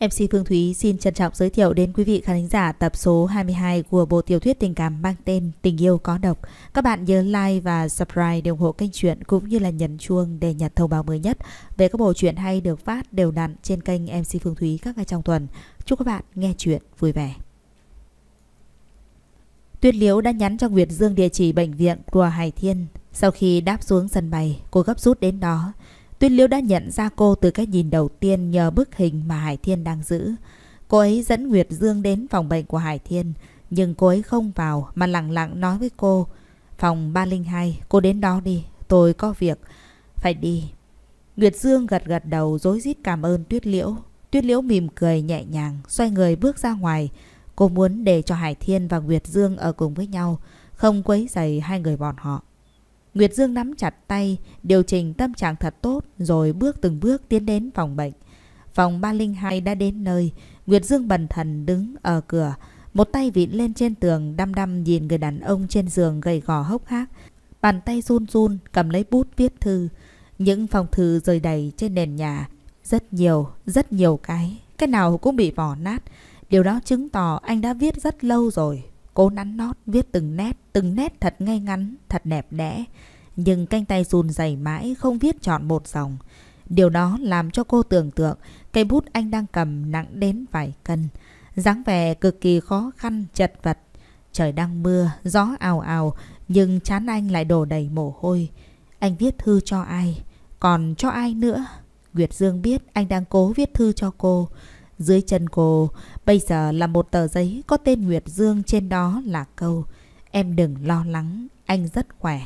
MC Phương Thúy xin trân trọng giới thiệu đến quý vị khán giả tập số 22 của bộ tiểu thuyết tình cảm mang tên Tình yêu có độc. Các bạn nhớ like và subscribe để ủng hộ kênh truyện cũng như là nhấn chuông để nhận thông báo mới nhất về các bộ truyện hay được phát đều đặn trên kênh MC Phương Thúy các ngày trong tuần. Chúc các bạn nghe truyện vui vẻ. Tuyết Liễu đã nhắn cho Nguyệt Dương địa chỉ bệnh viện của Hải Thiên. Sau khi đáp xuống sân bay, cô gấp rút đến đó. Tuyết Liễu đã nhận ra cô từ cái nhìn đầu tiên nhờ bức hình mà Hải Thiên đang giữ. Cô ấy dẫn Nguyệt Dương đến phòng bệnh của Hải Thiên, nhưng cô ấy không vào mà lặng lặng nói với cô. Phòng 302, cô đến đó đi, tôi có việc, phải đi. Nguyệt Dương gật gật đầu dối rít cảm ơn Tuyết Liễu. Tuyết Liễu mỉm cười nhẹ nhàng, xoay người bước ra ngoài. Cô muốn để cho Hải Thiên và Nguyệt Dương ở cùng với nhau, không quấy rầy hai người bọn họ. Nguyệt Dương nắm chặt tay, điều chỉnh tâm trạng thật tốt rồi bước từng bước tiến đến phòng bệnh. Phòng 302 đã đến nơi, Nguyệt Dương bần thần đứng ở cửa, một tay vịn lên trên tường đăm đăm nhìn người đàn ông trên giường gầy gò hốc hác, bàn tay run run cầm lấy bút viết thư. Những phòng thư rơi đầy trên nền nhà, rất nhiều, rất nhiều cái, cái nào cũng bị vỏ nát. Điều đó chứng tỏ anh đã viết rất lâu rồi cố nắn nót viết từng nét, từng nét thật ngay ngắn, thật đẹp đẽ. Nhưng canh tay run rẩy mãi không viết trọn một dòng. Điều đó làm cho cô tưởng tượng cây bút anh đang cầm nặng đến vài cân. dáng vẻ cực kỳ khó khăn, chật vật. Trời đang mưa, gió ào ào, nhưng chán anh lại đổ đầy mồ hôi. Anh viết thư cho ai? Còn cho ai nữa? Nguyệt Dương biết anh đang cố viết thư cho Cô. Dưới chân cô bây giờ là một tờ giấy có tên Nguyệt Dương trên đó là câu Em đừng lo lắng, anh rất khỏe.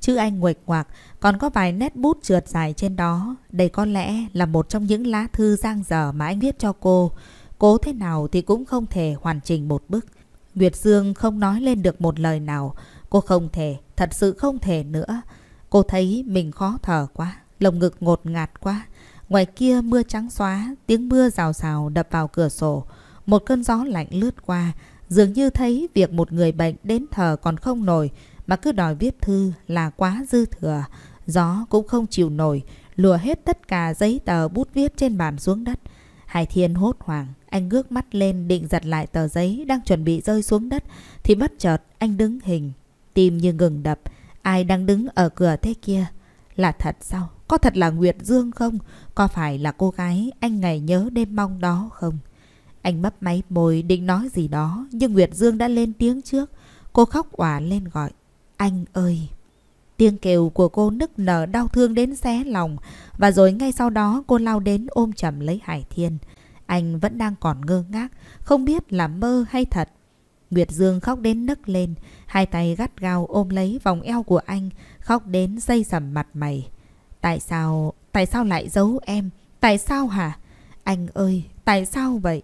Chữ anh nguệch ngoạc, còn có vài nét bút trượt dài trên đó. Đây có lẽ là một trong những lá thư giang dở mà anh viết cho cô. Cố thế nào thì cũng không thể hoàn chỉnh một bức. Nguyệt Dương không nói lên được một lời nào. Cô không thể, thật sự không thể nữa. Cô thấy mình khó thở quá, lồng ngực ngột ngạt quá. Ngoài kia mưa trắng xóa, tiếng mưa rào rào đập vào cửa sổ. Một cơn gió lạnh lướt qua, dường như thấy việc một người bệnh đến thờ còn không nổi mà cứ đòi viết thư là quá dư thừa. Gió cũng không chịu nổi, lùa hết tất cả giấy tờ bút viết trên bàn xuống đất. Hải Thiên hốt hoảng, anh ngước mắt lên định giật lại tờ giấy đang chuẩn bị rơi xuống đất thì bất chợt anh đứng hình, tim như ngừng đập, ai đang đứng ở cửa thế kia là thật sao? Có thật là Nguyệt Dương không? Có phải là cô gái anh ngày nhớ đêm mong đó không? Anh mấp máy môi định nói gì đó nhưng Nguyệt Dương đã lên tiếng trước. Cô khóc òa lên gọi. Anh ơi! Tiếng kêu của cô nức nở đau thương đến xé lòng và rồi ngay sau đó cô lao đến ôm chầm lấy Hải Thiên. Anh vẫn đang còn ngơ ngác, không biết là mơ hay thật. Nguyệt Dương khóc đến nấc lên, hai tay gắt gao ôm lấy vòng eo của anh, khóc đến dây sầm mặt mày. Tại sao, tại sao lại giấu em? Tại sao hả? Anh ơi, tại sao vậy?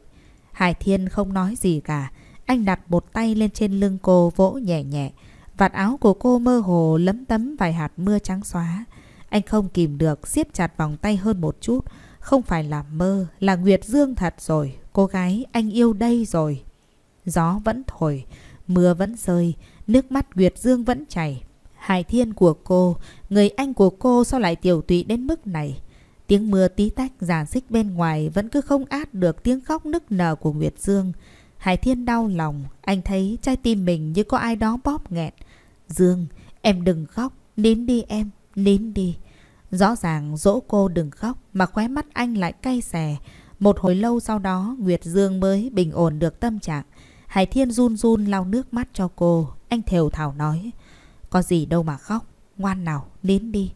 Hải Thiên không nói gì cả. Anh đặt một tay lên trên lưng cô vỗ nhẹ nhẹ. Vạt áo của cô mơ hồ lấm tấm vài hạt mưa trắng xóa. Anh không kìm được, siết chặt vòng tay hơn một chút. Không phải là mơ, là Nguyệt Dương thật rồi. Cô gái, anh yêu đây rồi. Gió vẫn thổi, mưa vẫn rơi, nước mắt Nguyệt Dương vẫn chảy. Hải thiên của cô, người anh của cô sao lại tiểu tụy đến mức này? Tiếng mưa tí tách giả xích bên ngoài vẫn cứ không át được tiếng khóc nức nở của Nguyệt Dương. Hải thiên đau lòng, anh thấy trái tim mình như có ai đó bóp nghẹn. Dương, em đừng khóc, nín đi em, nín đi. Rõ ràng dỗ cô đừng khóc mà khóe mắt anh lại cay xè. Một hồi lâu sau đó Nguyệt Dương mới bình ổn được tâm trạng. Hải Thiên run run lau nước mắt cho cô. Anh thều thảo nói. Có gì đâu mà khóc, ngoan nào, nín đi.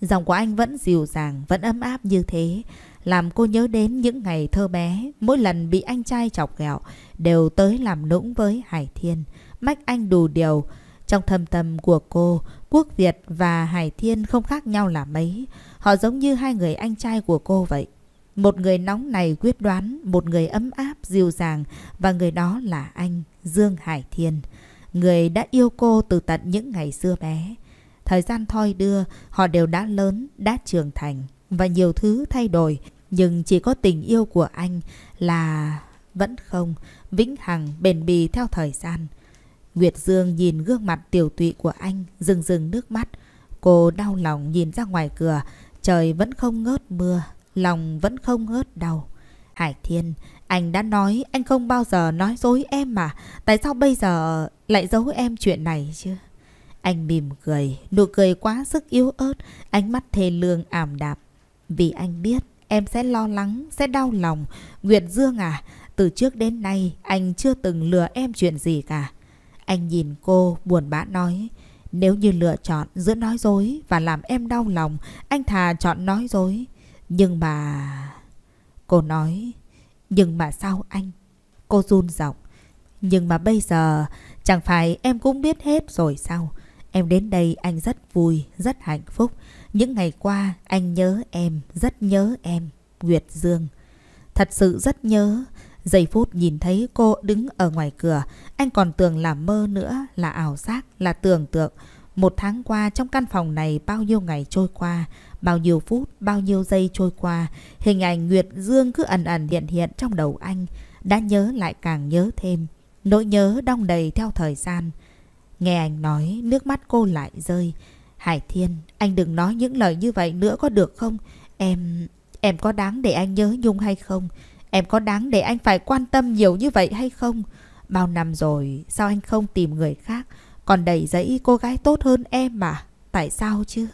Giọng của anh vẫn dịu dàng, vẫn ấm áp như thế, làm cô nhớ đến những ngày thơ bé, mỗi lần bị anh trai chọc ghẹo đều tới làm nũng với Hải Thiên, mách anh đủ điều. Trong thâm tâm của cô, Quốc Việt và Hải Thiên không khác nhau là mấy, họ giống như hai người anh trai của cô vậy. Một người nóng này quyết đoán, một người ấm áp, dịu dàng và người đó là anh, Dương Hải Thiên người đã yêu cô từ tận những ngày xưa bé. Thời gian thoi đưa, họ đều đã lớn, đã trưởng thành và nhiều thứ thay đổi. Nhưng chỉ có tình yêu của anh là vẫn không, vĩnh hằng bền bì theo thời gian. Nguyệt Dương nhìn gương mặt tiểu tụy của anh, rừng rừng nước mắt. Cô đau lòng nhìn ra ngoài cửa, trời vẫn không ngớt mưa, lòng vẫn không ngớt đau. Hải Thiên, anh đã nói anh không bao giờ nói dối em mà. Tại sao bây giờ lại giấu em chuyện này chứ? Anh mỉm cười, nụ cười quá sức yếu ớt, ánh mắt thê lương ảm đạm. Vì anh biết em sẽ lo lắng, sẽ đau lòng. Nguyệt Dương à, từ trước đến nay anh chưa từng lừa em chuyện gì cả. Anh nhìn cô buồn bã nói, nếu như lựa chọn giữa nói dối và làm em đau lòng, anh thà chọn nói dối. Nhưng mà... Cô nói, nhưng mà sao anh? Cô run giọng. Nhưng mà bây giờ chẳng phải em cũng biết hết rồi sao? Em đến đây anh rất vui, rất hạnh phúc. Những ngày qua anh nhớ em, rất nhớ em, Nguyệt Dương. Thật sự rất nhớ. Giây phút nhìn thấy cô đứng ở ngoài cửa, anh còn tưởng là mơ nữa, là ảo giác, là tưởng tượng. Một tháng qua trong căn phòng này bao nhiêu ngày trôi qua, Bao nhiêu phút, bao nhiêu giây trôi qua, hình ảnh Nguyệt Dương cứ ẩn ẩn hiện hiện trong đầu anh. Đã nhớ lại càng nhớ thêm. Nỗi nhớ đong đầy theo thời gian. Nghe anh nói, nước mắt cô lại rơi. Hải Thiên, anh đừng nói những lời như vậy nữa có được không? Em... em có đáng để anh nhớ Nhung hay không? Em có đáng để anh phải quan tâm nhiều như vậy hay không? Bao năm rồi, sao anh không tìm người khác? Còn đầy dẫy cô gái tốt hơn em mà. Tại sao chứ?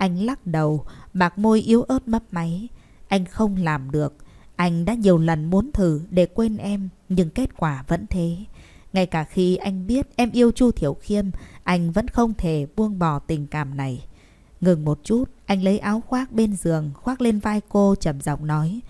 Anh lắc đầu, bạc môi yếu ớt mấp máy. Anh không làm được. Anh đã nhiều lần muốn thử để quên em, nhưng kết quả vẫn thế. Ngay cả khi anh biết em yêu Chu Thiểu Khiêm, anh vẫn không thể buông bỏ tình cảm này. Ngừng một chút, anh lấy áo khoác bên giường, khoác lên vai cô trầm giọng nói.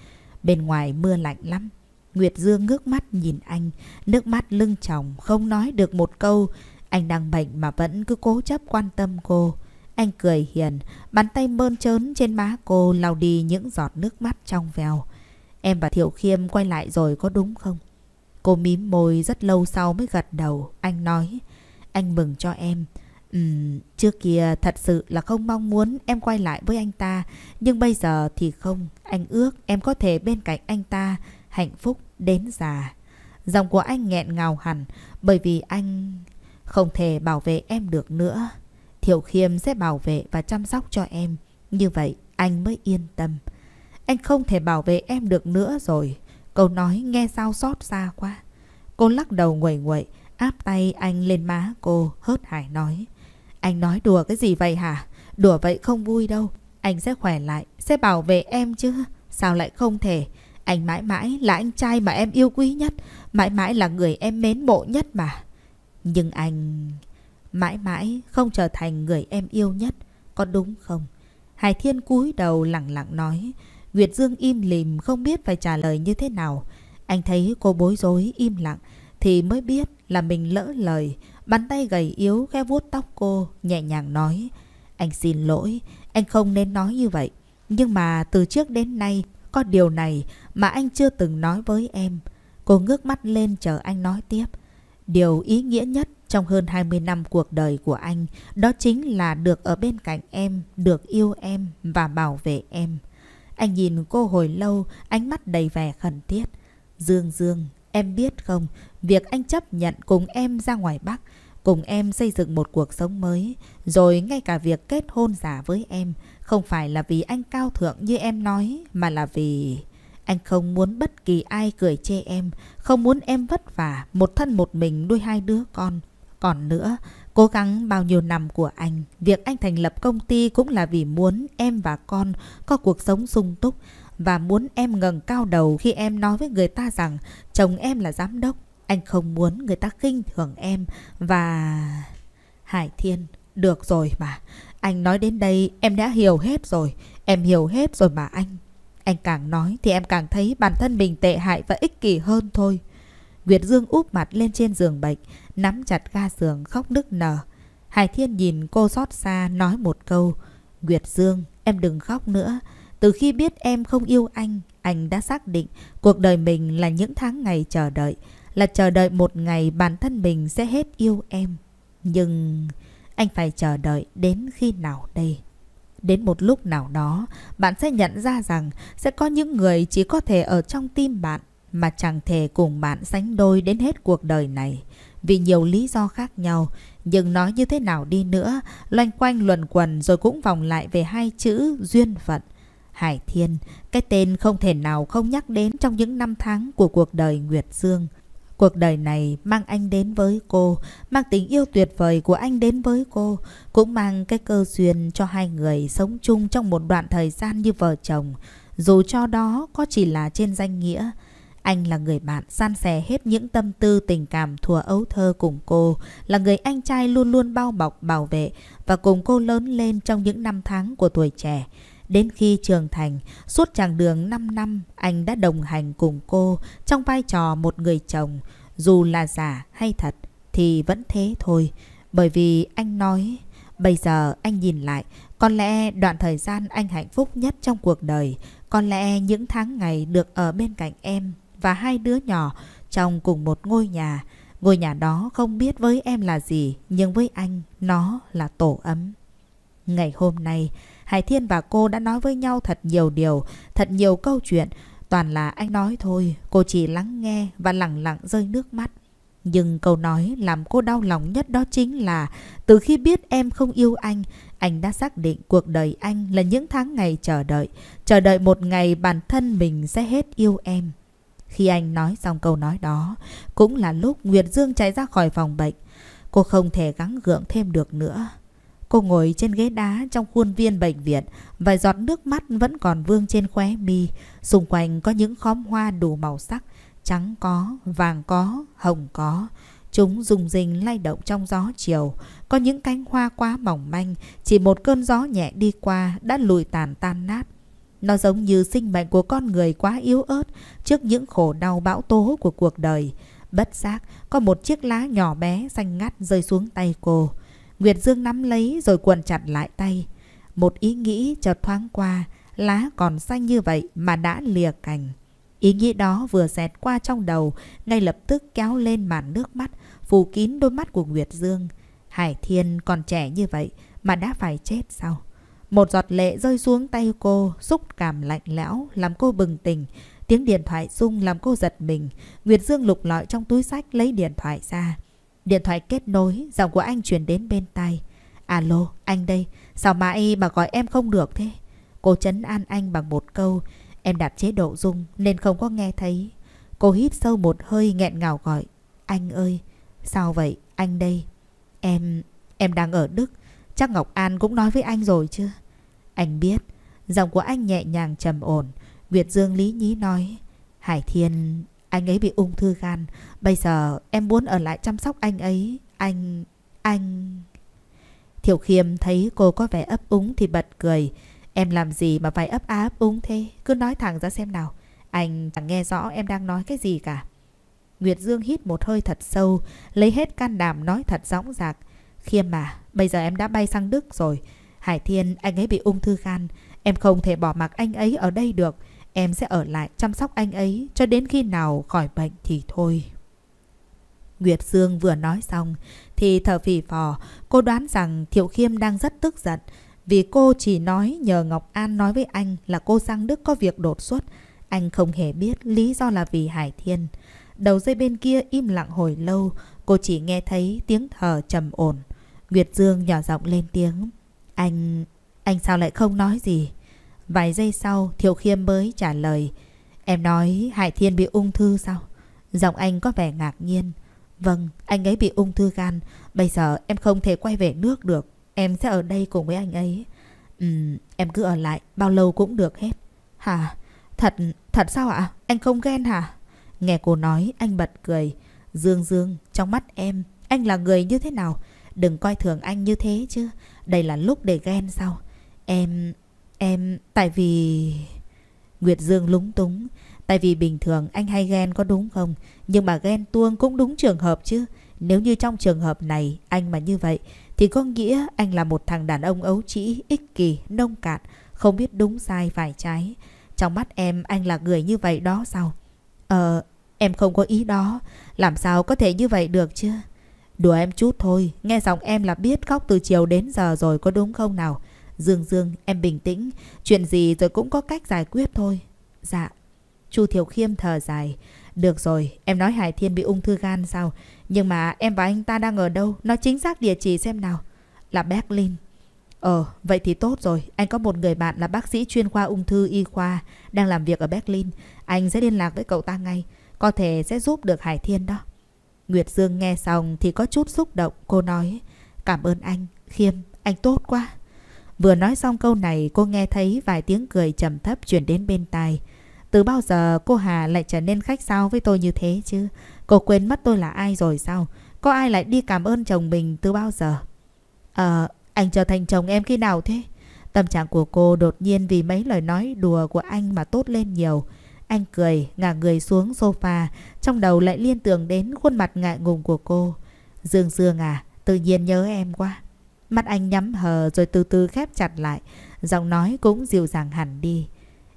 Bên ngoài mưa lạnh lắm. Nguyệt Dương ngước mắt nhìn anh, nước mắt lưng tròng, không nói được một câu. Anh đang bệnh mà vẫn cứ cố chấp quan tâm cô. Anh cười hiền, bàn tay mơn trớn trên má cô lau đi những giọt nước mắt trong veo. Em và Thiệu Khiêm quay lại rồi có đúng không? Cô mím môi rất lâu sau mới gật đầu. Anh nói, anh mừng cho em. Ừm, trước kia thật sự là không mong muốn em quay lại với anh ta. Nhưng bây giờ thì không. Anh ước em có thể bên cạnh anh ta, hạnh phúc đến già. Giọng của anh nghẹn ngào hẳn bởi vì anh không thể bảo vệ em được nữa. Thiệu Khiêm sẽ bảo vệ và chăm sóc cho em. Như vậy anh mới yên tâm. Anh không thể bảo vệ em được nữa rồi. Câu nói nghe sao xót xa quá. Cô lắc đầu nguẩy nguẩy, áp tay anh lên má cô, hớt hải nói. Anh nói đùa cái gì vậy hả? Đùa vậy không vui đâu. Anh sẽ khỏe lại, sẽ bảo vệ em chứ. Sao lại không thể? Anh mãi mãi là anh trai mà em yêu quý nhất. Mãi mãi là người em mến mộ nhất mà. Nhưng anh... Mãi mãi không trở thành người em yêu nhất, có đúng không? Hải Thiên cúi đầu lặng lặng nói. Nguyệt Dương im lìm không biết phải trả lời như thế nào. Anh thấy cô bối rối im lặng thì mới biết là mình lỡ lời. Bàn tay gầy yếu ghé vuốt tóc cô, nhẹ nhàng nói. Anh xin lỗi, anh không nên nói như vậy. Nhưng mà từ trước đến nay có điều này mà anh chưa từng nói với em. Cô ngước mắt lên chờ anh nói tiếp. Điều ý nghĩa nhất trong hơn 20 năm cuộc đời của anh, đó chính là được ở bên cạnh em, được yêu em và bảo vệ em. Anh nhìn cô hồi lâu, ánh mắt đầy vẻ khẩn thiết. Dương Dương, em biết không, việc anh chấp nhận cùng em ra ngoài Bắc, cùng em xây dựng một cuộc sống mới, rồi ngay cả việc kết hôn giả với em, không phải là vì anh cao thượng như em nói, mà là vì... Anh không muốn bất kỳ ai cười chê em, không muốn em vất vả, một thân một mình nuôi hai đứa con. Còn nữa, cố gắng bao nhiêu năm của anh, việc anh thành lập công ty cũng là vì muốn em và con có cuộc sống sung túc và muốn em ngẩng cao đầu khi em nói với người ta rằng chồng em là giám đốc. Anh không muốn người ta khinh thường em và... Hải Thiên, được rồi mà. Anh nói đến đây em đã hiểu hết rồi. Em hiểu hết rồi mà anh. Anh càng nói thì em càng thấy bản thân mình tệ hại và ích kỷ hơn thôi. Nguyệt Dương úp mặt lên trên giường bệnh nắm chặt ga giường khóc nức nở. Hải Thiên nhìn cô xót xa nói một câu. Nguyệt Dương, em đừng khóc nữa. Từ khi biết em không yêu anh, anh đã xác định cuộc đời mình là những tháng ngày chờ đợi. Là chờ đợi một ngày bản thân mình sẽ hết yêu em. Nhưng anh phải chờ đợi đến khi nào đây? Đến một lúc nào đó, bạn sẽ nhận ra rằng sẽ có những người chỉ có thể ở trong tim bạn mà chẳng thể cùng bạn sánh đôi đến hết cuộc đời này vì nhiều lý do khác nhau. Nhưng nói như thế nào đi nữa, loanh quanh luẩn quẩn rồi cũng vòng lại về hai chữ duyên phận. Hải Thiên, cái tên không thể nào không nhắc đến trong những năm tháng của cuộc đời Nguyệt Dương. Cuộc đời này mang anh đến với cô, mang tình yêu tuyệt vời của anh đến với cô, cũng mang cái cơ duyên cho hai người sống chung trong một đoạn thời gian như vợ chồng, dù cho đó có chỉ là trên danh nghĩa. Anh là người bạn san sẻ hết những tâm tư tình cảm thùa ấu thơ cùng cô, là người anh trai luôn luôn bao bọc, bảo vệ và cùng cô lớn lên trong những năm tháng của tuổi trẻ. Đến khi trưởng thành, suốt chặng đường 5 năm, anh đã đồng hành cùng cô trong vai trò một người chồng, dù là giả hay thật thì vẫn thế thôi. Bởi vì anh nói, bây giờ anh nhìn lại, có lẽ đoạn thời gian anh hạnh phúc nhất trong cuộc đời, có lẽ những tháng ngày được ở bên cạnh em và hai đứa nhỏ trong cùng một ngôi nhà. Ngôi nhà đó không biết với em là gì, nhưng với anh nó là tổ ấm. Ngày hôm nay, Hải Thiên và cô đã nói với nhau thật nhiều điều, thật nhiều câu chuyện. Toàn là anh nói thôi, cô chỉ lắng nghe và lặng lặng rơi nước mắt. Nhưng câu nói làm cô đau lòng nhất đó chính là từ khi biết em không yêu anh, anh đã xác định cuộc đời anh là những tháng ngày chờ đợi, chờ đợi một ngày bản thân mình sẽ hết yêu em. Khi anh nói xong câu nói đó, cũng là lúc Nguyệt Dương chạy ra khỏi phòng bệnh. Cô không thể gắng gượng thêm được nữa. Cô ngồi trên ghế đá trong khuôn viên bệnh viện, vài giọt nước mắt vẫn còn vương trên khóe mi. Xung quanh có những khóm hoa đủ màu sắc, trắng có, vàng có, hồng có. Chúng rung rình lay động trong gió chiều. Có những cánh hoa quá mỏng manh, chỉ một cơn gió nhẹ đi qua đã lùi tàn tan nát. Nó giống như sinh mệnh của con người quá yếu ớt trước những khổ đau bão tố của cuộc đời. Bất giác, có một chiếc lá nhỏ bé xanh ngắt rơi xuống tay cô. Nguyệt Dương nắm lấy rồi cuộn chặt lại tay. Một ý nghĩ chợt thoáng qua, lá còn xanh như vậy mà đã lìa cành. Ý nghĩ đó vừa xẹt qua trong đầu, ngay lập tức kéo lên màn nước mắt, phủ kín đôi mắt của Nguyệt Dương. Hải Thiên còn trẻ như vậy mà đã phải chết sao? Một giọt lệ rơi xuống tay cô, xúc cảm lạnh lẽo, làm cô bừng tỉnh. Tiếng điện thoại rung làm cô giật mình. Nguyệt Dương lục lọi trong túi sách lấy điện thoại ra. Điện thoại kết nối, giọng của anh truyền đến bên tay. Alo, anh đây, sao mãi mà gọi em không được thế? Cô chấn an anh bằng một câu. Em đặt chế độ rung nên không có nghe thấy. Cô hít sâu một hơi nghẹn ngào gọi. Anh ơi, sao vậy? Anh đây. Em, em đang ở Đức. Chắc Ngọc An cũng nói với anh rồi chứ Anh biết Giọng của anh nhẹ nhàng trầm ổn Việt Dương lý nhí nói Hải Thiên Anh ấy bị ung thư gan Bây giờ em muốn ở lại chăm sóc anh ấy Anh... anh... Thiểu Khiêm thấy cô có vẻ ấp úng thì bật cười Em làm gì mà phải ấp á ấp úng thế Cứ nói thẳng ra xem nào Anh chẳng nghe rõ em đang nói cái gì cả Nguyệt Dương hít một hơi thật sâu Lấy hết can đảm nói thật rõ rạc Khiêm mà, bây giờ em đã bay sang Đức rồi. Hải Thiên, anh ấy bị ung thư gan. Em không thể bỏ mặc anh ấy ở đây được. Em sẽ ở lại chăm sóc anh ấy cho đến khi nào khỏi bệnh thì thôi. Nguyệt Dương vừa nói xong thì thở phì phò, cô đoán rằng Thiệu Khiêm đang rất tức giận vì cô chỉ nói nhờ Ngọc An nói với anh là cô sang Đức có việc đột xuất. Anh không hề biết lý do là vì Hải Thiên. Đầu dây bên kia im lặng hồi lâu, cô chỉ nghe thấy tiếng thở trầm ổn. Nguyệt Dương nhỏ giọng lên tiếng. Anh... anh sao lại không nói gì? Vài giây sau, Thiệu Khiêm mới trả lời. Em nói Hải Thiên bị ung thư sao? Giọng anh có vẻ ngạc nhiên. Vâng, anh ấy bị ung thư gan. Bây giờ em không thể quay về nước được. Em sẽ ở đây cùng với anh ấy. Ừm, em cứ ở lại, bao lâu cũng được hết. Hả? Thật, thật sao ạ? Anh không ghen hả? Nghe cô nói, anh bật cười. Dương Dương, trong mắt em, anh là người như thế nào? Đừng coi thường anh như thế chứ Đây là lúc để ghen sao Em... em... tại vì... Nguyệt Dương lúng túng Tại vì bình thường anh hay ghen có đúng không Nhưng mà ghen tuông cũng đúng trường hợp chứ Nếu như trong trường hợp này Anh mà như vậy Thì có nghĩa anh là một thằng đàn ông ấu trĩ Ích kỷ, nông cạn Không biết đúng sai phải trái Trong mắt em anh là người như vậy đó sao Ờ, em không có ý đó Làm sao có thể như vậy được chứ Đùa em chút thôi, nghe giọng em là biết khóc từ chiều đến giờ rồi có đúng không nào? Dương Dương, em bình tĩnh, chuyện gì rồi cũng có cách giải quyết thôi. Dạ. Chu Thiều Khiêm thở dài. Được rồi, em nói Hải Thiên bị ung thư gan sao? Nhưng mà em và anh ta đang ở đâu? Nó chính xác địa chỉ xem nào. Là Berlin. Ờ, vậy thì tốt rồi. Anh có một người bạn là bác sĩ chuyên khoa ung thư y khoa đang làm việc ở Berlin. Anh sẽ liên lạc với cậu ta ngay. Có thể sẽ giúp được Hải Thiên đó. Nguyệt Dương nghe xong thì có chút xúc động, cô nói Cảm ơn anh, Khiêm, anh tốt quá. Vừa nói xong câu này cô nghe thấy vài tiếng cười trầm thấp chuyển đến bên tai. Từ bao giờ cô Hà lại trở nên khách sao với tôi như thế chứ? Cô quên mất tôi là ai rồi sao? Có ai lại đi cảm ơn chồng mình từ bao giờ? Ờ, anh trở thành chồng em khi nào thế? Tâm trạng của cô đột nhiên vì mấy lời nói đùa của anh mà tốt lên nhiều. Anh cười, ngả người xuống sofa, trong đầu lại liên tưởng đến khuôn mặt ngại ngùng của cô. Dương Dương à, tự nhiên nhớ em quá. Mắt anh nhắm hờ rồi từ từ khép chặt lại, giọng nói cũng dịu dàng hẳn đi.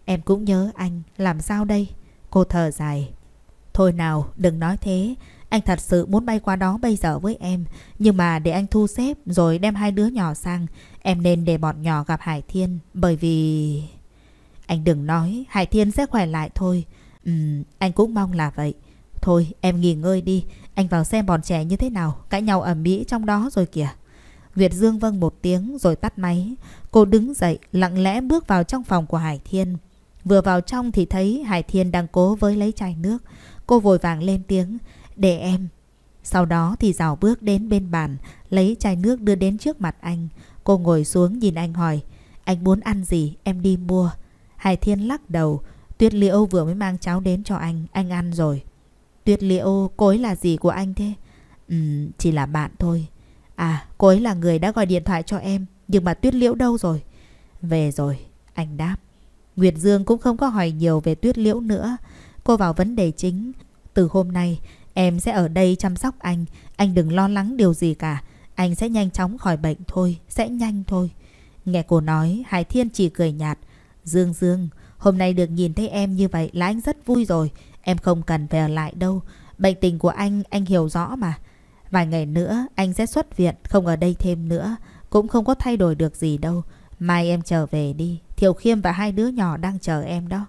Em cũng nhớ anh, làm sao đây? Cô thở dài. Thôi nào, đừng nói thế. Anh thật sự muốn bay qua đó bây giờ với em. Nhưng mà để anh thu xếp rồi đem hai đứa nhỏ sang. Em nên để bọn nhỏ gặp Hải Thiên. Bởi vì... Anh đừng nói, Hải Thiên sẽ khỏe lại thôi. Ừm, anh cũng mong là vậy. Thôi, em nghỉ ngơi đi. Anh vào xem bọn trẻ như thế nào, cãi nhau ở mỹ trong đó rồi kìa. Việt Dương vâng một tiếng rồi tắt máy. Cô đứng dậy, lặng lẽ bước vào trong phòng của Hải Thiên. Vừa vào trong thì thấy Hải Thiên đang cố với lấy chai nước. Cô vội vàng lên tiếng, để em. Sau đó thì rào bước đến bên bàn, lấy chai nước đưa đến trước mặt anh. Cô ngồi xuống nhìn anh hỏi, anh muốn ăn gì, em đi mua. Hải Thiên lắc đầu. Tuyết Liễu vừa mới mang cháo đến cho anh. Anh ăn rồi. Tuyết Liễu, cô ấy là gì của anh thế? Ừ, chỉ là bạn thôi. À, cô ấy là người đã gọi điện thoại cho em. Nhưng mà Tuyết Liễu đâu rồi? Về rồi. Anh đáp. Nguyệt Dương cũng không có hỏi nhiều về Tuyết Liễu nữa. Cô vào vấn đề chính. Từ hôm nay, em sẽ ở đây chăm sóc anh. Anh đừng lo lắng điều gì cả. Anh sẽ nhanh chóng khỏi bệnh thôi. Sẽ nhanh thôi. Nghe cô nói, Hải Thiên chỉ cười nhạt. Dương Dương, hôm nay được nhìn thấy em như vậy là anh rất vui rồi. Em không cần về lại đâu. Bệnh tình của anh, anh hiểu rõ mà. Vài ngày nữa anh sẽ xuất viện, không ở đây thêm nữa. Cũng không có thay đổi được gì đâu. Mai em trở về đi. Thiệu Khiêm và hai đứa nhỏ đang chờ em đó.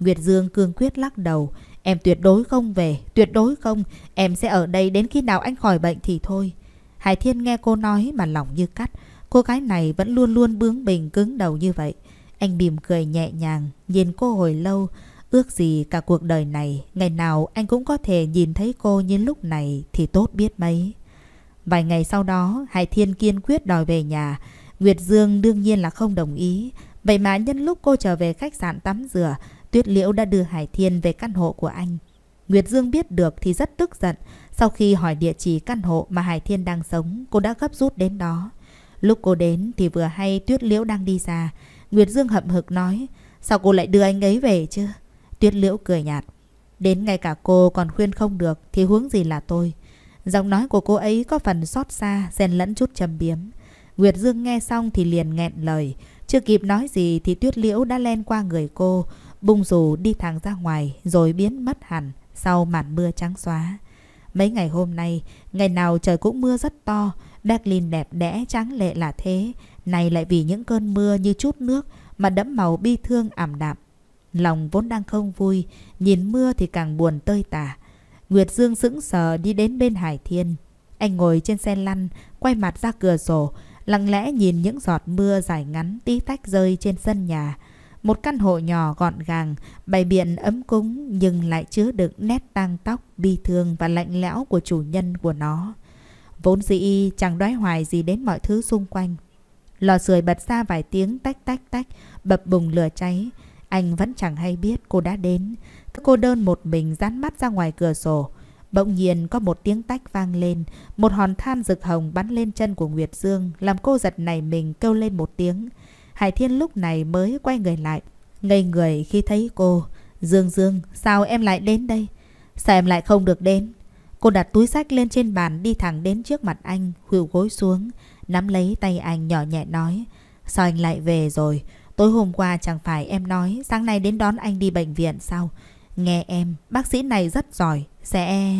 Nguyệt Dương cương quyết lắc đầu. Em tuyệt đối không về, tuyệt đối không. Em sẽ ở đây đến khi nào anh khỏi bệnh thì thôi. Hải Thiên nghe cô nói mà lòng như cắt. Cô gái này vẫn luôn luôn bướng bỉnh cứng đầu như vậy. Anh mỉm cười nhẹ nhàng, nhìn cô hồi lâu. Ước gì cả cuộc đời này, ngày nào anh cũng có thể nhìn thấy cô như lúc này thì tốt biết mấy. Vài ngày sau đó, Hải Thiên kiên quyết đòi về nhà. Nguyệt Dương đương nhiên là không đồng ý. Vậy mà nhân lúc cô trở về khách sạn tắm rửa, Tuyết Liễu đã đưa Hải Thiên về căn hộ của anh. Nguyệt Dương biết được thì rất tức giận. Sau khi hỏi địa chỉ căn hộ mà Hải Thiên đang sống, cô đã gấp rút đến đó. Lúc cô đến thì vừa hay Tuyết Liễu đang đi ra. Nguyệt Dương hậm hực nói Sao cô lại đưa anh ấy về chứ Tuyết liễu cười nhạt Đến ngay cả cô còn khuyên không được Thì huống gì là tôi Giọng nói của cô ấy có phần xót xa xen lẫn chút trầm biếm Nguyệt Dương nghe xong thì liền nghẹn lời Chưa kịp nói gì thì tuyết liễu đã len qua người cô Bung rủ đi thẳng ra ngoài Rồi biến mất hẳn Sau màn mưa trắng xóa Mấy ngày hôm nay Ngày nào trời cũng mưa rất to Berlin đẹp đẽ trắng lệ là thế nay lại vì những cơn mưa như chút nước mà đẫm màu bi thương ảm đạm. Lòng vốn đang không vui, nhìn mưa thì càng buồn tơi tả. Nguyệt Dương sững sờ đi đến bên Hải Thiên. Anh ngồi trên xe lăn, quay mặt ra cửa sổ, lặng lẽ nhìn những giọt mưa dài ngắn tí tách rơi trên sân nhà. Một căn hộ nhỏ gọn gàng, bày biện ấm cúng nhưng lại chứa đựng nét tang tóc, bi thương và lạnh lẽo của chủ nhân của nó. Vốn dĩ chẳng đoái hoài gì đến mọi thứ xung quanh. Lò sưởi bật ra vài tiếng tách tách tách, bập bùng lửa cháy. Anh vẫn chẳng hay biết cô đã đến. Cô đơn một mình dán mắt ra ngoài cửa sổ. Bỗng nhiên có một tiếng tách vang lên, một hòn than rực hồng bắn lên chân của Nguyệt Dương, làm cô giật nảy mình kêu lên một tiếng. Hải Thiên lúc này mới quay người lại, ngây người khi thấy cô. Dương Dương, sao em lại đến đây? Sao em lại không được đến? Cô đặt túi sách lên trên bàn đi thẳng đến trước mặt anh, khuỷu gối xuống. Nắm lấy tay anh nhỏ nhẹ nói Sao anh lại về rồi Tối hôm qua chẳng phải em nói Sáng nay đến đón anh đi bệnh viện sao Nghe em bác sĩ này rất giỏi Sẽ...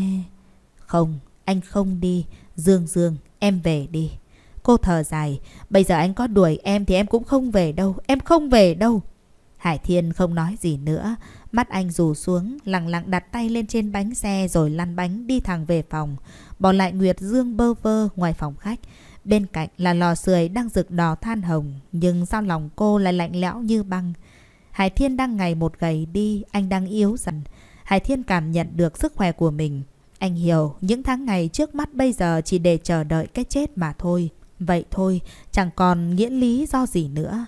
Không anh không đi Dương Dương em về đi Cô thở dài Bây giờ anh có đuổi em thì em cũng không về đâu Em không về đâu Hải Thiên không nói gì nữa Mắt anh rủ xuống Lặng lặng đặt tay lên trên bánh xe Rồi lăn bánh đi thẳng về phòng Bỏ lại Nguyệt Dương bơ vơ ngoài phòng khách Bên cạnh là lò sưởi đang rực đỏ than hồng, nhưng sao lòng cô lại lạnh lẽo như băng. Hải Thiên đang ngày một gầy đi, anh đang yếu dần. Hải Thiên cảm nhận được sức khỏe của mình. Anh hiểu, những tháng ngày trước mắt bây giờ chỉ để chờ đợi cái chết mà thôi. Vậy thôi, chẳng còn nghĩa lý do gì nữa.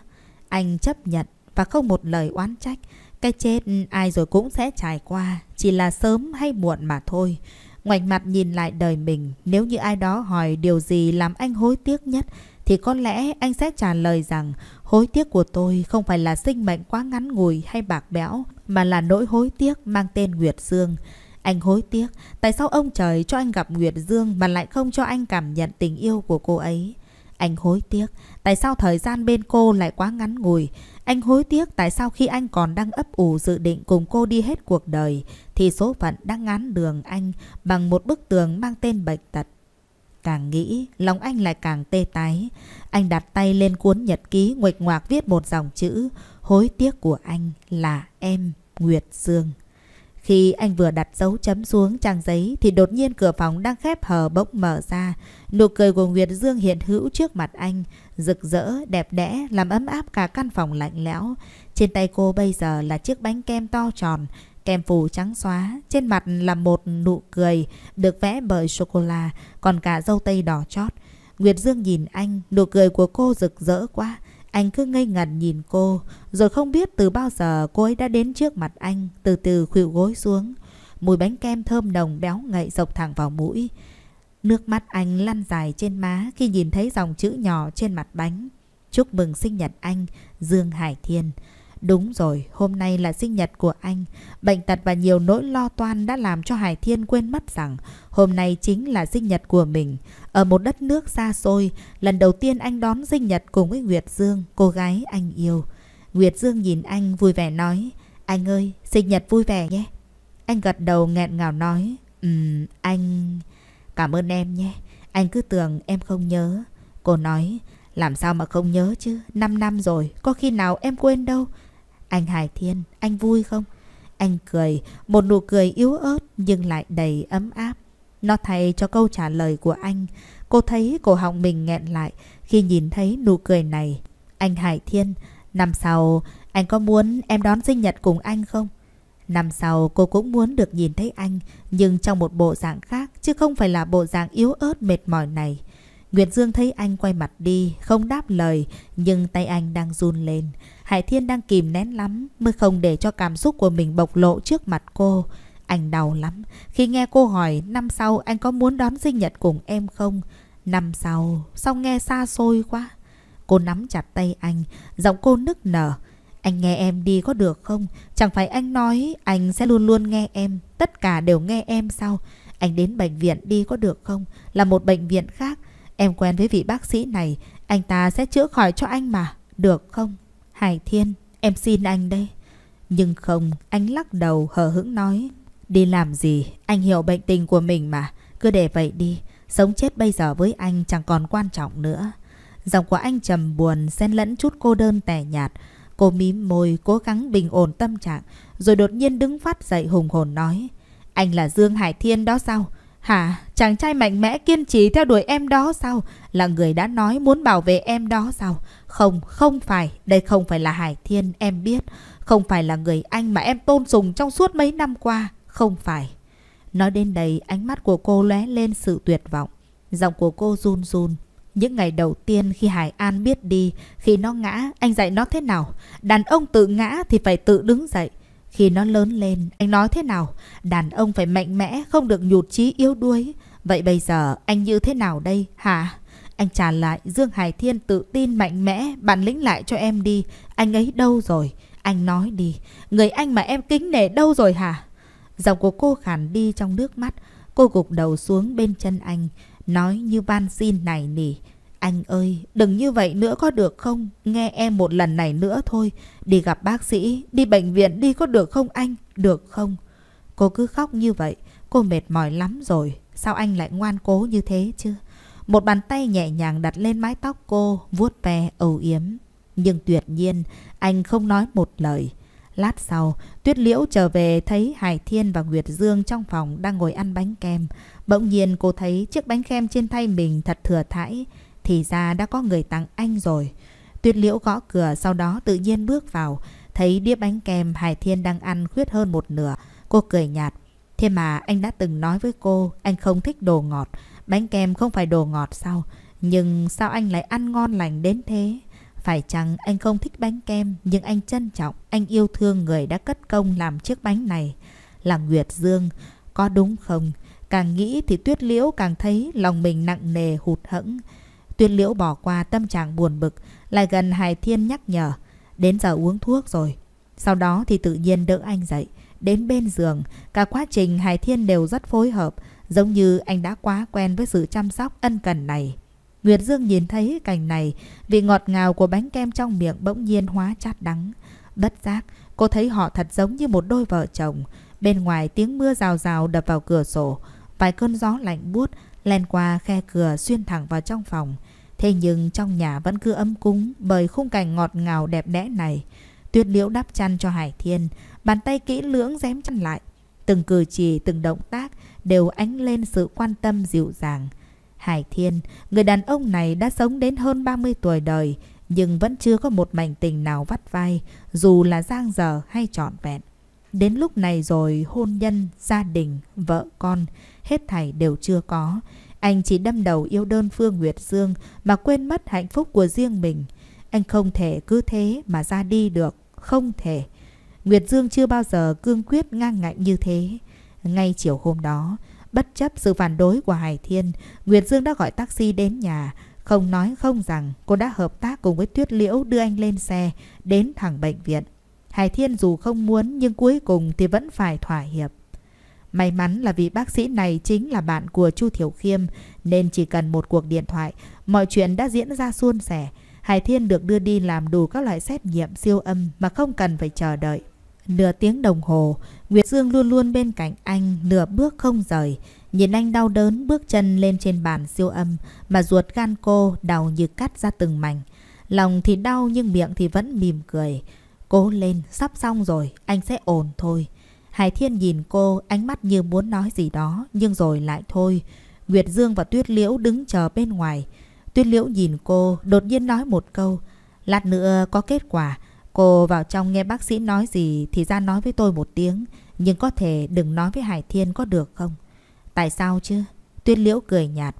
Anh chấp nhận và không một lời oán trách. Cái chết ai rồi cũng sẽ trải qua, chỉ là sớm hay muộn mà thôi. Ngoảnh mặt nhìn lại đời mình, nếu như ai đó hỏi điều gì làm anh hối tiếc nhất, thì có lẽ anh sẽ trả lời rằng hối tiếc của tôi không phải là sinh mệnh quá ngắn ngủi hay bạc bẽo, mà là nỗi hối tiếc mang tên Nguyệt Dương. Anh hối tiếc, tại sao ông trời cho anh gặp Nguyệt Dương mà lại không cho anh cảm nhận tình yêu của cô ấy? Anh hối tiếc, tại sao thời gian bên cô lại quá ngắn ngủi? Anh hối tiếc tại sao khi anh còn đang ấp ủ dự định cùng cô đi hết cuộc đời thì số phận đã ngán đường anh bằng một bức tường mang tên bệnh tật. Càng nghĩ, lòng anh lại càng tê tái. Anh đặt tay lên cuốn nhật ký nguệch ngoạc viết một dòng chữ Hối tiếc của anh là em, Nguyệt Dương. Khi anh vừa đặt dấu chấm xuống trang giấy thì đột nhiên cửa phòng đang khép hờ bỗng mở ra. Nụ cười của Nguyệt Dương hiện hữu trước mặt anh rực rỡ, đẹp đẽ, làm ấm áp cả căn phòng lạnh lẽo. Trên tay cô bây giờ là chiếc bánh kem to tròn, kem phủ trắng xóa, trên mặt là một nụ cười được vẽ bởi sô-cô-la, còn cả dâu tây đỏ chót. Nguyệt Dương nhìn anh, nụ cười của cô rực rỡ quá. Anh cứ ngây ngẩn nhìn cô, rồi không biết từ bao giờ cô ấy đã đến trước mặt anh, từ từ khuỵu gối xuống. Mùi bánh kem thơm nồng béo ngậy dọc thẳng vào mũi. Nước mắt anh lăn dài trên má khi nhìn thấy dòng chữ nhỏ trên mặt bánh. Chúc mừng sinh nhật anh, Dương Hải Thiên. Đúng rồi, hôm nay là sinh nhật của anh. Bệnh tật và nhiều nỗi lo toan đã làm cho Hải Thiên quên mất rằng hôm nay chính là sinh nhật của mình. Ở một đất nước xa xôi, lần đầu tiên anh đón sinh nhật cùng với Nguyệt Dương, cô gái anh yêu. Nguyệt Dương nhìn anh vui vẻ nói, anh ơi, sinh nhật vui vẻ nhé. Anh gật đầu nghẹn ngào nói, ừm, um, anh... Cảm ơn em nhé. Anh cứ tưởng em không nhớ. Cô nói, làm sao mà không nhớ chứ? năm năm rồi, có khi nào em quên đâu. Anh Hải Thiên, anh vui không? Anh cười, một nụ cười yếu ớt nhưng lại đầy ấm áp. Nó thay cho câu trả lời của anh. Cô thấy cổ họng mình nghẹn lại khi nhìn thấy nụ cười này. Anh Hải Thiên, năm sau anh có muốn em đón sinh nhật cùng anh không? Năm sau cô cũng muốn được nhìn thấy anh nhưng trong một bộ dạng khác chứ không phải là bộ dạng yếu ớt mệt mỏi này. Nguyệt Dương thấy anh quay mặt đi, không đáp lời, nhưng tay anh đang run lên. Hải Thiên đang kìm nén lắm, mới không để cho cảm xúc của mình bộc lộ trước mặt cô. Anh đau lắm, khi nghe cô hỏi năm sau anh có muốn đón sinh nhật cùng em không? Năm sau, sao nghe xa xôi quá? Cô nắm chặt tay anh, giọng cô nức nở. Anh nghe em đi có được không? Chẳng phải anh nói anh sẽ luôn luôn nghe em, tất cả đều nghe em sao? Anh đến bệnh viện đi có được không? Là một bệnh viện khác. Em quen với vị bác sĩ này, anh ta sẽ chữa khỏi cho anh mà. Được không? Hải Thiên, em xin anh đây. Nhưng không, anh lắc đầu hờ hững nói. Đi làm gì? Anh hiểu bệnh tình của mình mà. Cứ để vậy đi. Sống chết bây giờ với anh chẳng còn quan trọng nữa. Giọng của anh trầm buồn, xen lẫn chút cô đơn tẻ nhạt. Cô mím môi, cố gắng bình ổn tâm trạng, rồi đột nhiên đứng phát dậy hùng hồn nói. Anh là Dương Hải Thiên đó sao? Hả? Chàng trai mạnh mẽ kiên trì theo đuổi em đó sao? Là người đã nói muốn bảo vệ em đó sao? Không, không phải. Đây không phải là Hải Thiên, em biết. Không phải là người anh mà em tôn sùng trong suốt mấy năm qua. Không phải. Nói đến đây, ánh mắt của cô lóe lên sự tuyệt vọng. Giọng của cô run run, những ngày đầu tiên khi Hải An biết đi, khi nó ngã, anh dạy nó thế nào? Đàn ông tự ngã thì phải tự đứng dậy. Khi nó lớn lên, anh nói thế nào? Đàn ông phải mạnh mẽ, không được nhụt chí yếu đuối. Vậy bây giờ anh như thế nào đây hả? Anh trả lại Dương Hải Thiên tự tin mạnh mẽ, bản lĩnh lại cho em đi. Anh ấy đâu rồi? Anh nói đi. Người anh mà em kính nể đâu rồi hả? Giọng của cô khản đi trong nước mắt. Cô gục đầu xuống bên chân anh. Nói như van xin này nỉ. Anh ơi, đừng như vậy nữa có được không? Nghe em một lần này nữa thôi. Đi gặp bác sĩ, đi bệnh viện đi có được không anh? Được không? Cô cứ khóc như vậy, cô mệt mỏi lắm rồi. Sao anh lại ngoan cố như thế chứ? Một bàn tay nhẹ nhàng đặt lên mái tóc cô, vuốt ve âu yếm. Nhưng tuyệt nhiên, anh không nói một lời. Lát sau, Tuyết Liễu trở về thấy Hải Thiên và Nguyệt Dương trong phòng đang ngồi ăn bánh kem. Bỗng nhiên cô thấy chiếc bánh kem trên tay mình thật thừa thãi. Thì ra đã có người tặng anh rồi. Tuyết liễu gõ cửa sau đó tự nhiên bước vào. Thấy đĩa bánh kem Hải Thiên đang ăn khuyết hơn một nửa. Cô cười nhạt. Thế mà anh đã từng nói với cô anh không thích đồ ngọt. Bánh kem không phải đồ ngọt sao? Nhưng sao anh lại ăn ngon lành đến thế? Phải chăng anh không thích bánh kem nhưng anh trân trọng, anh yêu thương người đã cất công làm chiếc bánh này? Là Nguyệt Dương, có đúng không? Càng nghĩ thì tuyết liễu càng thấy lòng mình nặng nề hụt hẫng. Tuyết liễu bỏ qua tâm trạng buồn bực, lại gần Hải Thiên nhắc nhở. Đến giờ uống thuốc rồi. Sau đó thì tự nhiên đỡ anh dậy. Đến bên giường, cả quá trình Hải Thiên đều rất phối hợp, giống như anh đã quá quen với sự chăm sóc ân cần này. Nguyệt Dương nhìn thấy cảnh này, vị ngọt ngào của bánh kem trong miệng bỗng nhiên hóa chát đắng. Bất giác, cô thấy họ thật giống như một đôi vợ chồng. Bên ngoài tiếng mưa rào rào đập vào cửa sổ, vài cơn gió lạnh buốt len qua khe cửa xuyên thẳng vào trong phòng. Thế nhưng trong nhà vẫn cứ ấm cúng bởi khung cảnh ngọt ngào đẹp đẽ này. Tuyết liễu đắp chăn cho Hải Thiên, bàn tay kỹ lưỡng dém chăn lại. Từng cử chỉ, từng động tác đều ánh lên sự quan tâm dịu dàng. Hải Thiên, người đàn ông này đã sống đến hơn 30 tuổi đời, nhưng vẫn chưa có một mảnh tình nào vắt vai, dù là giang dở hay trọn vẹn. Đến lúc này rồi hôn nhân, gia đình, vợ con, hết thảy đều chưa có. Anh chỉ đâm đầu yêu đơn Phương Nguyệt Dương mà quên mất hạnh phúc của riêng mình. Anh không thể cứ thế mà ra đi được. Không thể. Nguyệt Dương chưa bao giờ cương quyết ngang ngạnh như thế. Ngay chiều hôm đó, bất chấp sự phản đối của Hải Thiên, Nguyệt Dương đã gọi taxi đến nhà. Không nói không rằng cô đã hợp tác cùng với Tuyết Liễu đưa anh lên xe đến thẳng bệnh viện. Hải Thiên dù không muốn nhưng cuối cùng thì vẫn phải thỏa hiệp. May mắn là vì bác sĩ này chính là bạn của Chu Thiểu Khiêm nên chỉ cần một cuộc điện thoại, mọi chuyện đã diễn ra suôn sẻ. Hải Thiên được đưa đi làm đủ các loại xét nghiệm siêu âm mà không cần phải chờ đợi. Nửa tiếng đồng hồ, Nguyệt Dương luôn luôn bên cạnh anh, nửa bước không rời. Nhìn anh đau đớn bước chân lên trên bàn siêu âm mà ruột gan cô đau như cắt ra từng mảnh. Lòng thì đau nhưng miệng thì vẫn mỉm cười. Cố lên, sắp xong rồi, anh sẽ ổn thôi. Hải Thiên nhìn cô, ánh mắt như muốn nói gì đó, nhưng rồi lại thôi. Nguyệt Dương và Tuyết Liễu đứng chờ bên ngoài. Tuyết Liễu nhìn cô, đột nhiên nói một câu. Lát nữa có kết quả. Cô vào trong nghe bác sĩ nói gì thì ra nói với tôi một tiếng. Nhưng có thể đừng nói với Hải Thiên có được không? Tại sao chứ? Tuyết Liễu cười nhạt.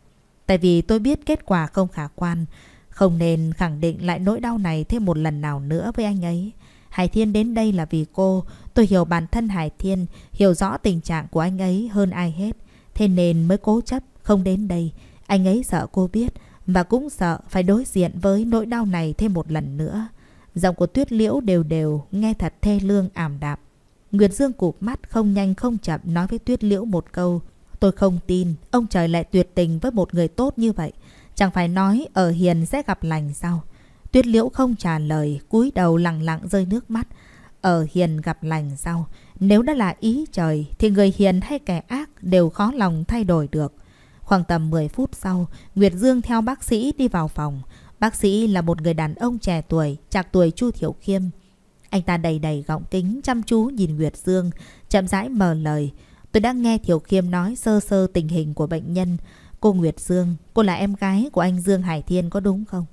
Tại vì tôi biết kết quả không khả quan. Không nên khẳng định lại nỗi đau này thêm một lần nào nữa với anh ấy. Hải Thiên đến đây là vì cô. Tôi hiểu bản thân Hải Thiên, hiểu rõ tình trạng của anh ấy hơn ai hết. Thế nên mới cố chấp không đến đây. Anh ấy sợ cô biết và cũng sợ phải đối diện với nỗi đau này thêm một lần nữa. Giọng của tuyết liễu đều đều, nghe thật thê lương ảm đạm. Nguyệt Dương cụp mắt không nhanh không chậm nói với tuyết liễu một câu. Tôi không tin, ông trời lại tuyệt tình với một người tốt như vậy. Chẳng phải nói ở hiền sẽ gặp lành sao? Tuyết liễu không trả lời, cúi đầu lặng lặng rơi nước mắt. Ở hiền gặp lành sau, nếu đã là ý trời thì người hiền hay kẻ ác đều khó lòng thay đổi được. Khoảng tầm 10 phút sau, Nguyệt Dương theo bác sĩ đi vào phòng. Bác sĩ là một người đàn ông trẻ tuổi, chạc tuổi Chu Thiểu Khiêm. Anh ta đầy đầy gọng kính chăm chú nhìn Nguyệt Dương, chậm rãi mở lời. Tôi đã nghe Thiểu Khiêm nói sơ sơ tình hình của bệnh nhân. Cô Nguyệt Dương, cô là em gái của anh Dương Hải Thiên có đúng không?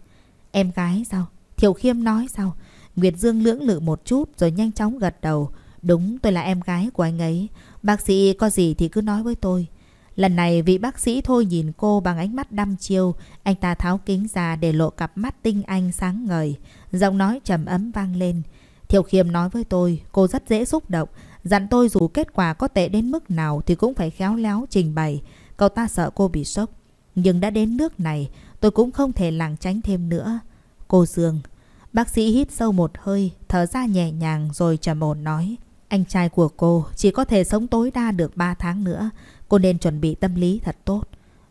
Em gái sao? Thiệu Khiêm nói sao? Nguyệt Dương lưỡng lự một chút rồi nhanh chóng gật đầu. Đúng, tôi là em gái của anh ấy. Bác sĩ có gì thì cứ nói với tôi. Lần này vị bác sĩ thôi nhìn cô bằng ánh mắt đăm chiêu, anh ta tháo kính ra để lộ cặp mắt tinh anh sáng ngời, giọng nói trầm ấm vang lên. Thiệu Khiêm nói với tôi, cô rất dễ xúc động, dặn tôi dù kết quả có tệ đến mức nào thì cũng phải khéo léo trình bày, cậu ta sợ cô bị sốc. Nhưng đã đến nước này, tôi cũng không thể lảng tránh thêm nữa. Cô Dương. Bác sĩ hít sâu một hơi, thở ra nhẹ nhàng rồi trầm ổn nói. Anh trai của cô chỉ có thể sống tối đa được 3 tháng nữa. Cô nên chuẩn bị tâm lý thật tốt.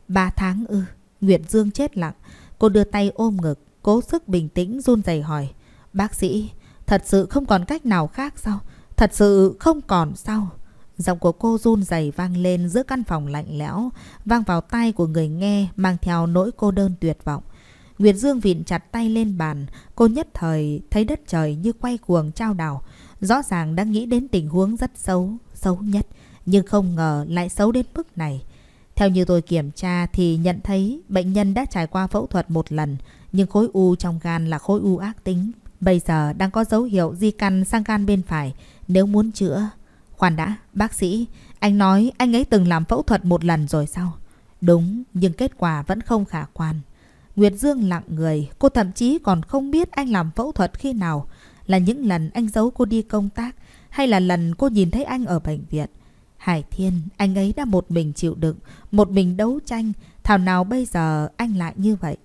3 tháng ư. Ừ. Nguyệt Dương chết lặng. Cô đưa tay ôm ngực, cố sức bình tĩnh run rẩy hỏi. Bác sĩ, thật sự không còn cách nào khác sao? Thật sự không còn sao? Giọng của cô run rẩy vang lên giữa căn phòng lạnh lẽo, vang vào tai của người nghe mang theo nỗi cô đơn tuyệt vọng. Nguyệt Dương vịn chặt tay lên bàn, cô nhất thời thấy đất trời như quay cuồng trao đảo. Rõ ràng đã nghĩ đến tình huống rất xấu, xấu nhất, nhưng không ngờ lại xấu đến mức này. Theo như tôi kiểm tra thì nhận thấy bệnh nhân đã trải qua phẫu thuật một lần, nhưng khối u trong gan là khối u ác tính. Bây giờ đang có dấu hiệu di căn sang gan bên phải, nếu muốn chữa... Khoan đã, bác sĩ, anh nói anh ấy từng làm phẫu thuật một lần rồi sao? Đúng, nhưng kết quả vẫn không khả quan. Nguyệt Dương lặng người, cô thậm chí còn không biết anh làm phẫu thuật khi nào. Là những lần anh giấu cô đi công tác, hay là lần cô nhìn thấy anh ở bệnh viện. Hải Thiên, anh ấy đã một mình chịu đựng, một mình đấu tranh, thảo nào bây giờ anh lại như vậy.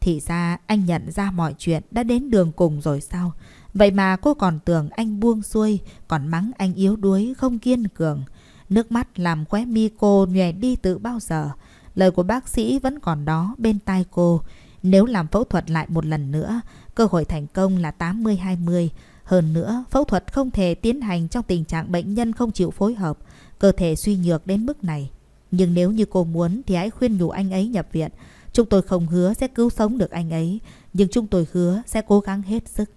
Thì ra anh nhận ra mọi chuyện đã đến đường cùng rồi sao? Vậy mà cô còn tưởng anh buông xuôi, còn mắng anh yếu đuối, không kiên cường. Nước mắt làm khóe mi cô nhòe đi từ bao giờ. Lời của bác sĩ vẫn còn đó bên tai cô. Nếu làm phẫu thuật lại một lần nữa, cơ hội thành công là 80-20. Hơn nữa, phẫu thuật không thể tiến hành trong tình trạng bệnh nhân không chịu phối hợp, cơ thể suy nhược đến mức này. Nhưng nếu như cô muốn thì hãy khuyên nhủ anh ấy nhập viện. Chúng tôi không hứa sẽ cứu sống được anh ấy, nhưng chúng tôi hứa sẽ cố gắng hết sức.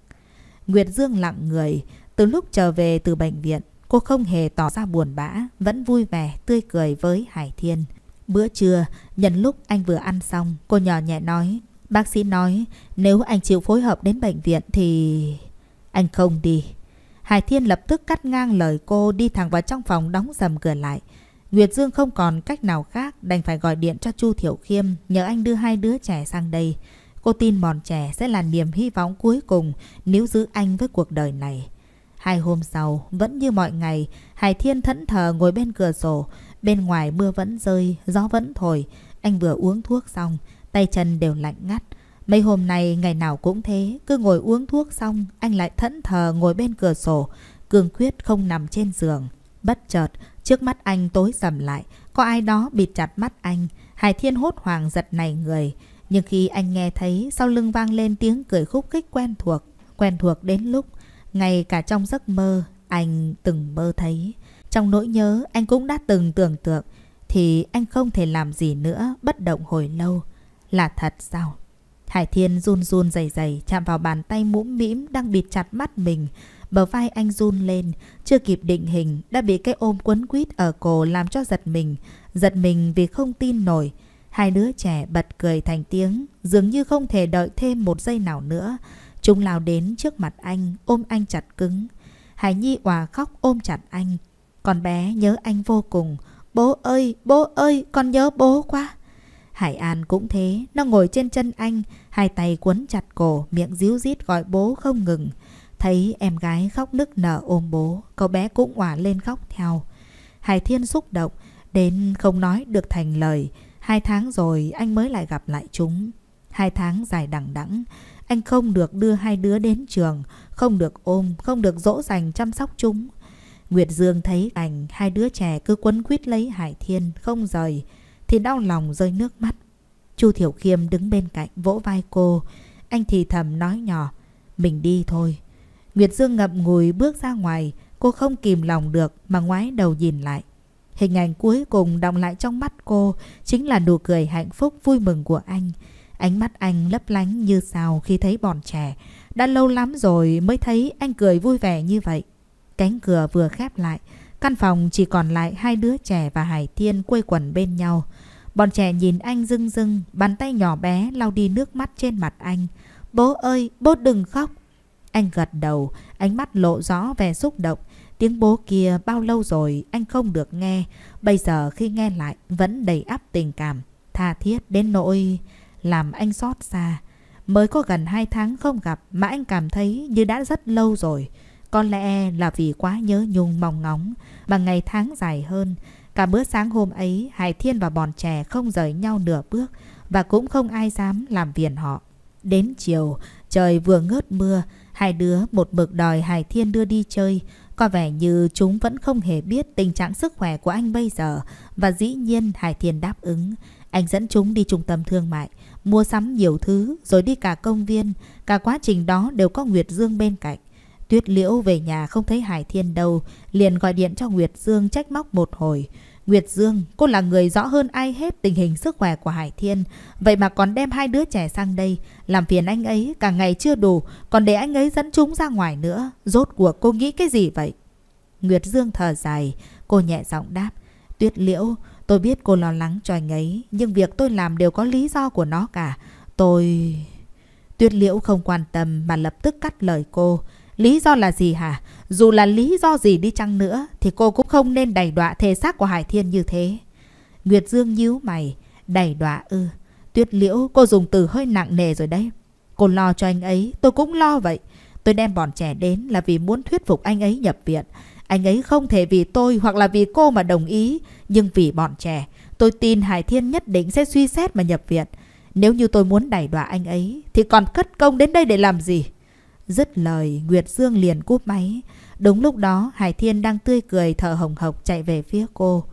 Nguyệt Dương lặng người, từ lúc trở về từ bệnh viện, cô không hề tỏ ra buồn bã, vẫn vui vẻ, tươi cười với Hải Thiên. Bữa trưa, nhân lúc anh vừa ăn xong, cô nhỏ nhẹ nói. Bác sĩ nói, nếu anh chịu phối hợp đến bệnh viện thì... Anh không đi. Hải Thiên lập tức cắt ngang lời cô đi thẳng vào trong phòng đóng sầm cửa lại. Nguyệt Dương không còn cách nào khác đành phải gọi điện cho Chu Thiểu Khiêm nhờ anh đưa hai đứa trẻ sang đây. Cô tin bọn trẻ sẽ là niềm hy vọng cuối cùng nếu giữ anh với cuộc đời này. Hai hôm sau, vẫn như mọi ngày, Hải Thiên thẫn thờ ngồi bên cửa sổ, Bên ngoài mưa vẫn rơi, gió vẫn thổi. Anh vừa uống thuốc xong, tay chân đều lạnh ngắt. Mấy hôm nay ngày nào cũng thế, cứ ngồi uống thuốc xong, anh lại thẫn thờ ngồi bên cửa sổ. cường quyết không nằm trên giường. Bất chợt, trước mắt anh tối sầm lại, có ai đó bịt chặt mắt anh. Hải Thiên hốt hoàng giật nảy người. Nhưng khi anh nghe thấy sau lưng vang lên tiếng cười khúc khích quen thuộc, quen thuộc đến lúc, ngay cả trong giấc mơ, anh từng mơ thấy. Trong nỗi nhớ anh cũng đã từng tưởng tượng thì anh không thể làm gì nữa bất động hồi lâu. Là thật sao? Hải Thiên run run dày dày chạm vào bàn tay mũm mĩm đang bịt chặt mắt mình. Bờ vai anh run lên, chưa kịp định hình đã bị cái ôm quấn quýt ở cổ làm cho giật mình. Giật mình vì không tin nổi. Hai đứa trẻ bật cười thành tiếng, dường như không thể đợi thêm một giây nào nữa. Chúng lao đến trước mặt anh, ôm anh chặt cứng. Hải Nhi òa khóc ôm chặt anh, con bé nhớ anh vô cùng. Bố ơi, bố ơi, con nhớ bố quá. Hải An cũng thế, nó ngồi trên chân anh, hai tay quấn chặt cổ, miệng díu dít gọi bố không ngừng. Thấy em gái khóc nức nở ôm bố, cậu bé cũng òa lên khóc theo. Hải Thiên xúc động, đến không nói được thành lời. Hai tháng rồi anh mới lại gặp lại chúng. Hai tháng dài đằng đẵng anh không được đưa hai đứa đến trường, không được ôm, không được dỗ dành chăm sóc chúng. Nguyệt Dương thấy ảnh hai đứa trẻ cứ quấn quýt lấy Hải Thiên không rời thì đau lòng rơi nước mắt. Chu Thiểu Khiêm đứng bên cạnh vỗ vai cô, anh thì thầm nói nhỏ, mình đi thôi. Nguyệt Dương ngậm ngùi bước ra ngoài, cô không kìm lòng được mà ngoái đầu nhìn lại. Hình ảnh cuối cùng đọng lại trong mắt cô chính là nụ cười hạnh phúc vui mừng của anh. Ánh mắt anh lấp lánh như sao khi thấy bọn trẻ. Đã lâu lắm rồi mới thấy anh cười vui vẻ như vậy. Cánh cửa vừa khép lại, căn phòng chỉ còn lại hai đứa trẻ và Hải Thiên quây quần bên nhau. Bọn trẻ nhìn anh rưng rưng, bàn tay nhỏ bé lau đi nước mắt trên mặt anh. Bố ơi, bố đừng khóc. Anh gật đầu, ánh mắt lộ rõ vẻ xúc động. Tiếng bố kia bao lâu rồi anh không được nghe. Bây giờ khi nghe lại vẫn đầy áp tình cảm, tha thiết đến nỗi làm anh xót xa. Mới có gần hai tháng không gặp mà anh cảm thấy như đã rất lâu rồi. Có lẽ là vì quá nhớ nhung mong ngóng mà ngày tháng dài hơn. Cả bữa sáng hôm ấy, Hải Thiên và bọn trẻ không rời nhau nửa bước và cũng không ai dám làm phiền họ. Đến chiều, trời vừa ngớt mưa, hai đứa một mực đòi Hải Thiên đưa đi chơi. Có vẻ như chúng vẫn không hề biết tình trạng sức khỏe của anh bây giờ và dĩ nhiên Hải Thiên đáp ứng. Anh dẫn chúng đi trung tâm thương mại, mua sắm nhiều thứ rồi đi cả công viên. Cả quá trình đó đều có Nguyệt Dương bên cạnh. Tuyết Liễu về nhà không thấy Hải Thiên đâu, liền gọi điện cho Nguyệt Dương trách móc một hồi. Nguyệt Dương, cô là người rõ hơn ai hết tình hình sức khỏe của Hải Thiên. Vậy mà còn đem hai đứa trẻ sang đây. Làm phiền anh ấy, cả ngày chưa đủ, còn để anh ấy dẫn chúng ra ngoài nữa. Rốt cuộc cô nghĩ cái gì vậy? Nguyệt Dương thở dài, cô nhẹ giọng đáp. Tuyết Liễu, tôi biết cô lo lắng cho anh ấy, nhưng việc tôi làm đều có lý do của nó cả. Tôi... Tuyết Liễu không quan tâm mà lập tức cắt lời cô. Lý do là gì hả? Dù là lý do gì đi chăng nữa thì cô cũng không nên đẩy đọa thể xác của Hải Thiên như thế. Nguyệt Dương nhíu mày, đẩy đọa ư. Ừ. Tuyết liễu cô dùng từ hơi nặng nề rồi đấy. Cô lo cho anh ấy, tôi cũng lo vậy. Tôi đem bọn trẻ đến là vì muốn thuyết phục anh ấy nhập viện. Anh ấy không thể vì tôi hoặc là vì cô mà đồng ý, nhưng vì bọn trẻ, tôi tin Hải Thiên nhất định sẽ suy xét mà nhập viện. Nếu như tôi muốn đẩy đọa anh ấy, thì còn cất công đến đây để làm gì? Dứt lời, Nguyệt Dương liền cúp máy. Đúng lúc đó, Hải Thiên đang tươi cười thở hồng hộc chạy về phía cô.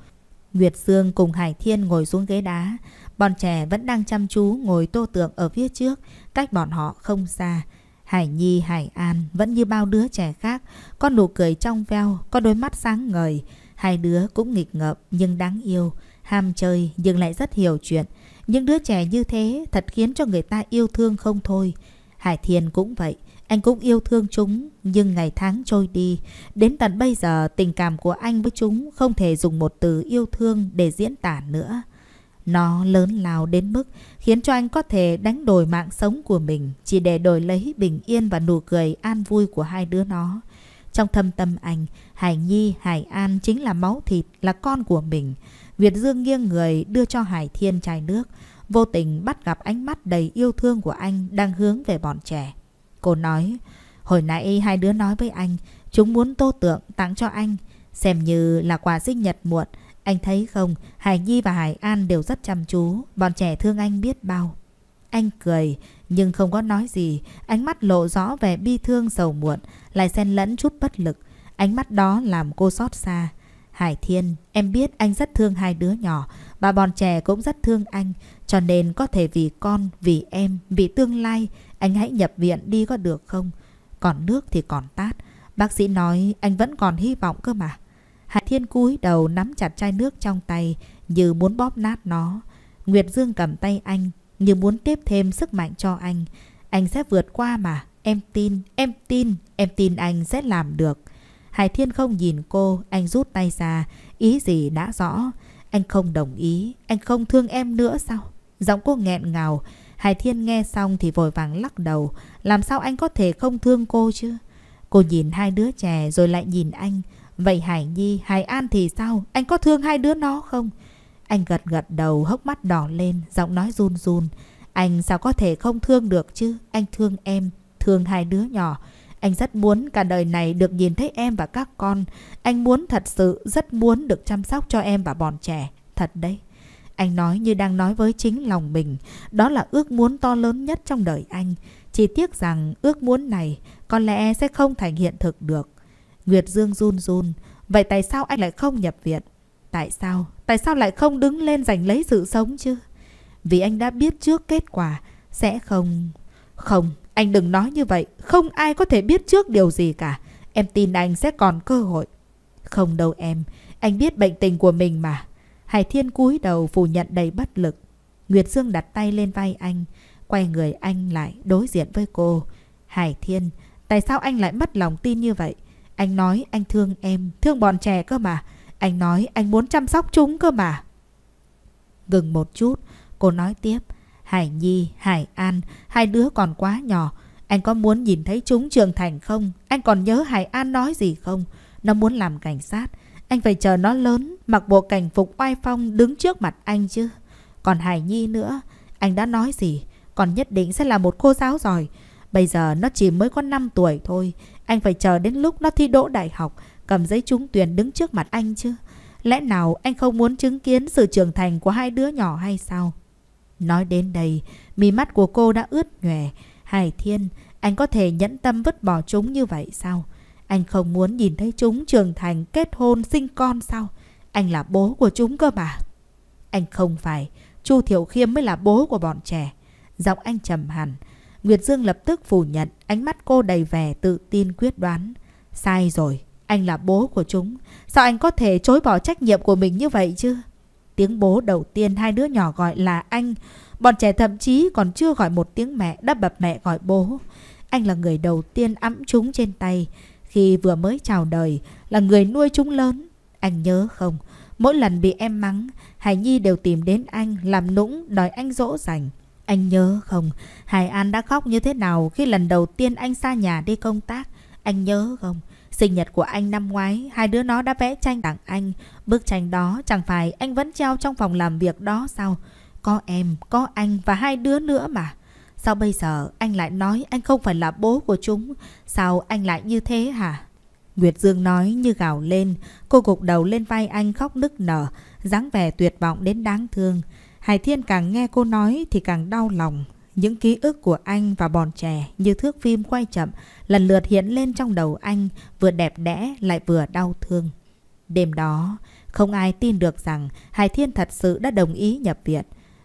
Nguyệt Dương cùng Hải Thiên ngồi xuống ghế đá. Bọn trẻ vẫn đang chăm chú ngồi tô tượng ở phía trước, cách bọn họ không xa. Hải Nhi, Hải An vẫn như bao đứa trẻ khác, có nụ cười trong veo, có đôi mắt sáng ngời. Hai đứa cũng nghịch ngợp nhưng đáng yêu, ham chơi nhưng lại rất hiểu chuyện. Những đứa trẻ như thế thật khiến cho người ta yêu thương không thôi. Hải Thiên cũng vậy, anh cũng yêu thương chúng, nhưng ngày tháng trôi đi. Đến tận bây giờ, tình cảm của anh với chúng không thể dùng một từ yêu thương để diễn tả nữa. Nó lớn lao đến mức khiến cho anh có thể đánh đổi mạng sống của mình chỉ để đổi lấy bình yên và nụ cười an vui của hai đứa nó. Trong thâm tâm anh, Hải Nhi, Hải An chính là máu thịt, là con của mình. Việt Dương nghiêng người đưa cho Hải Thiên chai nước, vô tình bắt gặp ánh mắt đầy yêu thương của anh đang hướng về bọn trẻ. Cô nói, hồi nãy hai đứa nói với anh, chúng muốn tô tượng tặng cho anh, xem như là quà sinh nhật muộn. Anh thấy không, Hải Nhi và Hải An đều rất chăm chú, bọn trẻ thương anh biết bao. Anh cười, nhưng không có nói gì, ánh mắt lộ rõ vẻ bi thương sầu muộn, lại xen lẫn chút bất lực. Ánh mắt đó làm cô xót xa. Hải Thiên, em biết anh rất thương hai đứa nhỏ, và bọn trẻ cũng rất thương anh, cho nên có thể vì con, vì em, vì tương lai, anh hãy nhập viện đi có được không? Còn nước thì còn tát. Bác sĩ nói anh vẫn còn hy vọng cơ mà. Hải Thiên cúi đầu nắm chặt chai nước trong tay như muốn bóp nát nó. Nguyệt Dương cầm tay anh như muốn tiếp thêm sức mạnh cho anh. Anh sẽ vượt qua mà. Em tin, em tin, em tin anh sẽ làm được. Hải Thiên không nhìn cô, anh rút tay ra. Ý gì đã rõ. Anh không đồng ý. Anh không thương em nữa sao? Giọng cô nghẹn ngào. Hải Thiên nghe xong thì vội vàng lắc đầu. Làm sao anh có thể không thương cô chứ? Cô nhìn hai đứa trẻ rồi lại nhìn anh. Vậy Hải Nhi, Hải An thì sao? Anh có thương hai đứa nó không? Anh gật gật đầu, hốc mắt đỏ lên, giọng nói run run. Anh sao có thể không thương được chứ? Anh thương em, thương hai đứa nhỏ. Anh rất muốn cả đời này được nhìn thấy em và các con. Anh muốn thật sự, rất muốn được chăm sóc cho em và bọn trẻ. Thật đấy. Anh nói như đang nói với chính lòng mình, đó là ước muốn to lớn nhất trong đời anh. Chỉ tiếc rằng ước muốn này có lẽ sẽ không thành hiện thực được. Nguyệt Dương run run, vậy tại sao anh lại không nhập viện? Tại sao? Tại sao lại không đứng lên giành lấy sự sống chứ? Vì anh đã biết trước kết quả, sẽ không... Không, anh đừng nói như vậy, không ai có thể biết trước điều gì cả. Em tin anh sẽ còn cơ hội. Không đâu em, anh biết bệnh tình của mình mà. Hải Thiên cúi đầu phủ nhận đầy bất lực. Nguyệt Dương đặt tay lên vai anh, quay người anh lại đối diện với cô. Hải Thiên, tại sao anh lại mất lòng tin như vậy? Anh nói anh thương em, thương bọn trẻ cơ mà. Anh nói anh muốn chăm sóc chúng cơ mà. Ngừng một chút, cô nói tiếp. Hải Nhi, Hải An, hai đứa còn quá nhỏ. Anh có muốn nhìn thấy chúng trưởng thành không? Anh còn nhớ Hải An nói gì không? Nó muốn làm cảnh sát. Anh phải chờ nó lớn, mặc bộ cảnh phục oai phong đứng trước mặt anh chứ. Còn Hải Nhi nữa, anh đã nói gì? Còn nhất định sẽ là một cô giáo giỏi. Bây giờ nó chỉ mới có 5 tuổi thôi. Anh phải chờ đến lúc nó thi đỗ đại học, cầm giấy trúng tuyển đứng trước mặt anh chứ. Lẽ nào anh không muốn chứng kiến sự trưởng thành của hai đứa nhỏ hay sao? Nói đến đây, mí mắt của cô đã ướt nhòe. Hải Thiên, anh có thể nhẫn tâm vứt bỏ chúng như vậy sao? Anh không muốn nhìn thấy chúng trưởng thành, kết hôn, sinh con sao? Anh là bố của chúng cơ mà. Anh không phải, Chu thiểu Khiêm mới là bố của bọn trẻ. Giọng anh trầm hẳn. Nguyệt Dương lập tức phủ nhận, ánh mắt cô đầy vẻ tự tin quyết đoán. Sai rồi, anh là bố của chúng. Sao anh có thể chối bỏ trách nhiệm của mình như vậy chứ? Tiếng bố đầu tiên hai đứa nhỏ gọi là anh. Bọn trẻ thậm chí còn chưa gọi một tiếng mẹ đã bập mẹ gọi bố. Anh là người đầu tiên ấm chúng trên tay. Khi vừa mới chào đời là người nuôi chúng lớn. Anh nhớ không? Mỗi lần bị em mắng, Hải Nhi đều tìm đến anh làm nũng đòi anh dỗ dành. Anh nhớ không? Hải An đã khóc như thế nào khi lần đầu tiên anh xa nhà đi công tác. Anh nhớ không? Sinh nhật của anh năm ngoái, hai đứa nó đã vẽ tranh tặng anh. Bức tranh đó chẳng phải anh vẫn treo trong phòng làm việc đó sao? Có em, có anh và hai đứa nữa mà. Sao bây giờ anh lại nói anh không phải là bố của chúng? Sao anh lại như thế hả? Nguyệt Dương nói như gào lên, cô gục đầu lên vai anh khóc nức nở, dáng vẻ tuyệt vọng đến đáng thương. Hải Thiên càng nghe cô nói thì càng đau lòng. Những ký ức của anh và bọn trẻ như thước phim quay chậm lần lượt hiện lên trong đầu anh, vừa đẹp đẽ lại vừa đau thương. Đêm đó, không ai tin được rằng Hải Thiên thật sự đã đồng ý nhập viện.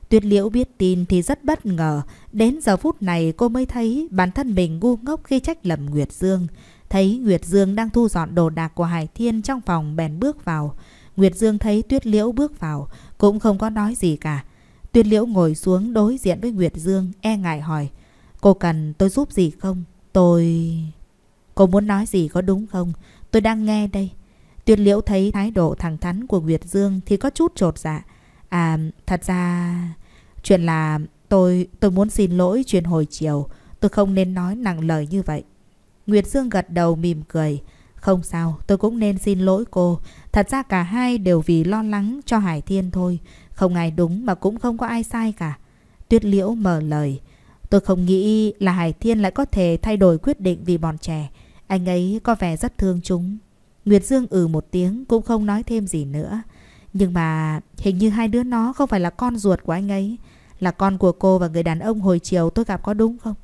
Tuyết Liễu biết tin thì rất bất ngờ, đến giờ phút này cô mới thấy bản thân mình ngu ngốc khi trách lầm Nguyệt Dương. Thấy Nguyệt Dương đang thu dọn đồ đạc của Hải Thiên trong phòng bèn bước vào. Nguyệt Dương thấy Tuyết Liễu bước vào, cũng không có nói gì cả. Tuyết Liễu ngồi xuống đối diện với Nguyệt Dương, e ngại hỏi. Cô cần tôi giúp gì không? Tôi... Cô muốn nói gì có đúng không? Tôi đang nghe đây. Tuyết liễu thấy thái độ thẳng thắn của Nguyệt Dương thì có chút trột dạ. À thật ra chuyện là tôi tôi muốn xin lỗi chuyện hồi chiều. Tôi không nên nói nặng lời như vậy. Nguyệt Dương gật đầu mỉm cười. Không sao, tôi cũng nên xin lỗi cô. Thật ra cả hai đều vì lo lắng cho Hải Thiên thôi. Không ai đúng mà cũng không có ai sai cả. Tuyết Liễu mở lời. Tôi không nghĩ là Hải Thiên lại có thể thay đổi quyết định vì bọn trẻ. Anh ấy có vẻ rất thương chúng. Nguyệt Dương ừ một tiếng cũng không nói thêm gì nữa. Nhưng mà hình như hai đứa nó không phải là con ruột của anh ấy. Là con của cô và người đàn ông hồi chiều tôi gặp có đúng không?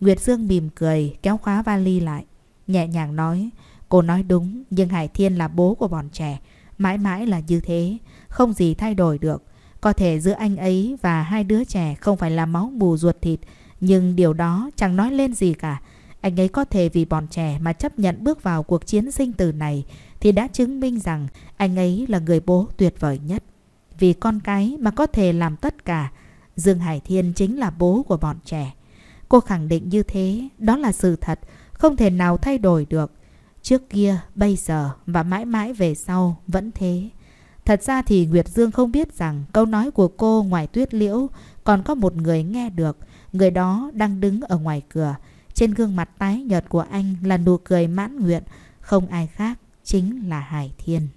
Nguyệt Dương mỉm cười kéo khóa vali lại. Nhẹ nhàng nói, cô nói đúng nhưng Hải Thiên là bố của bọn trẻ. Mãi mãi là như thế, không gì thay đổi được. Có thể giữa anh ấy và hai đứa trẻ không phải là máu mù ruột thịt, nhưng điều đó chẳng nói lên gì cả. Anh ấy có thể vì bọn trẻ mà chấp nhận bước vào cuộc chiến sinh tử này, thì đã chứng minh rằng anh ấy là người bố tuyệt vời nhất. Vì con cái mà có thể làm tất cả, Dương Hải Thiên chính là bố của bọn trẻ. Cô khẳng định như thế, đó là sự thật, không thể nào thay đổi được. Trước kia, bây giờ và mãi mãi về sau vẫn thế. Thật ra thì Nguyệt Dương không biết rằng câu nói của cô ngoài tuyết liễu còn có một người nghe được. Người đó đang đứng ở ngoài cửa. Trên gương mặt tái nhợt của anh là nụ cười mãn nguyện, không ai khác chính là Hải Thiên.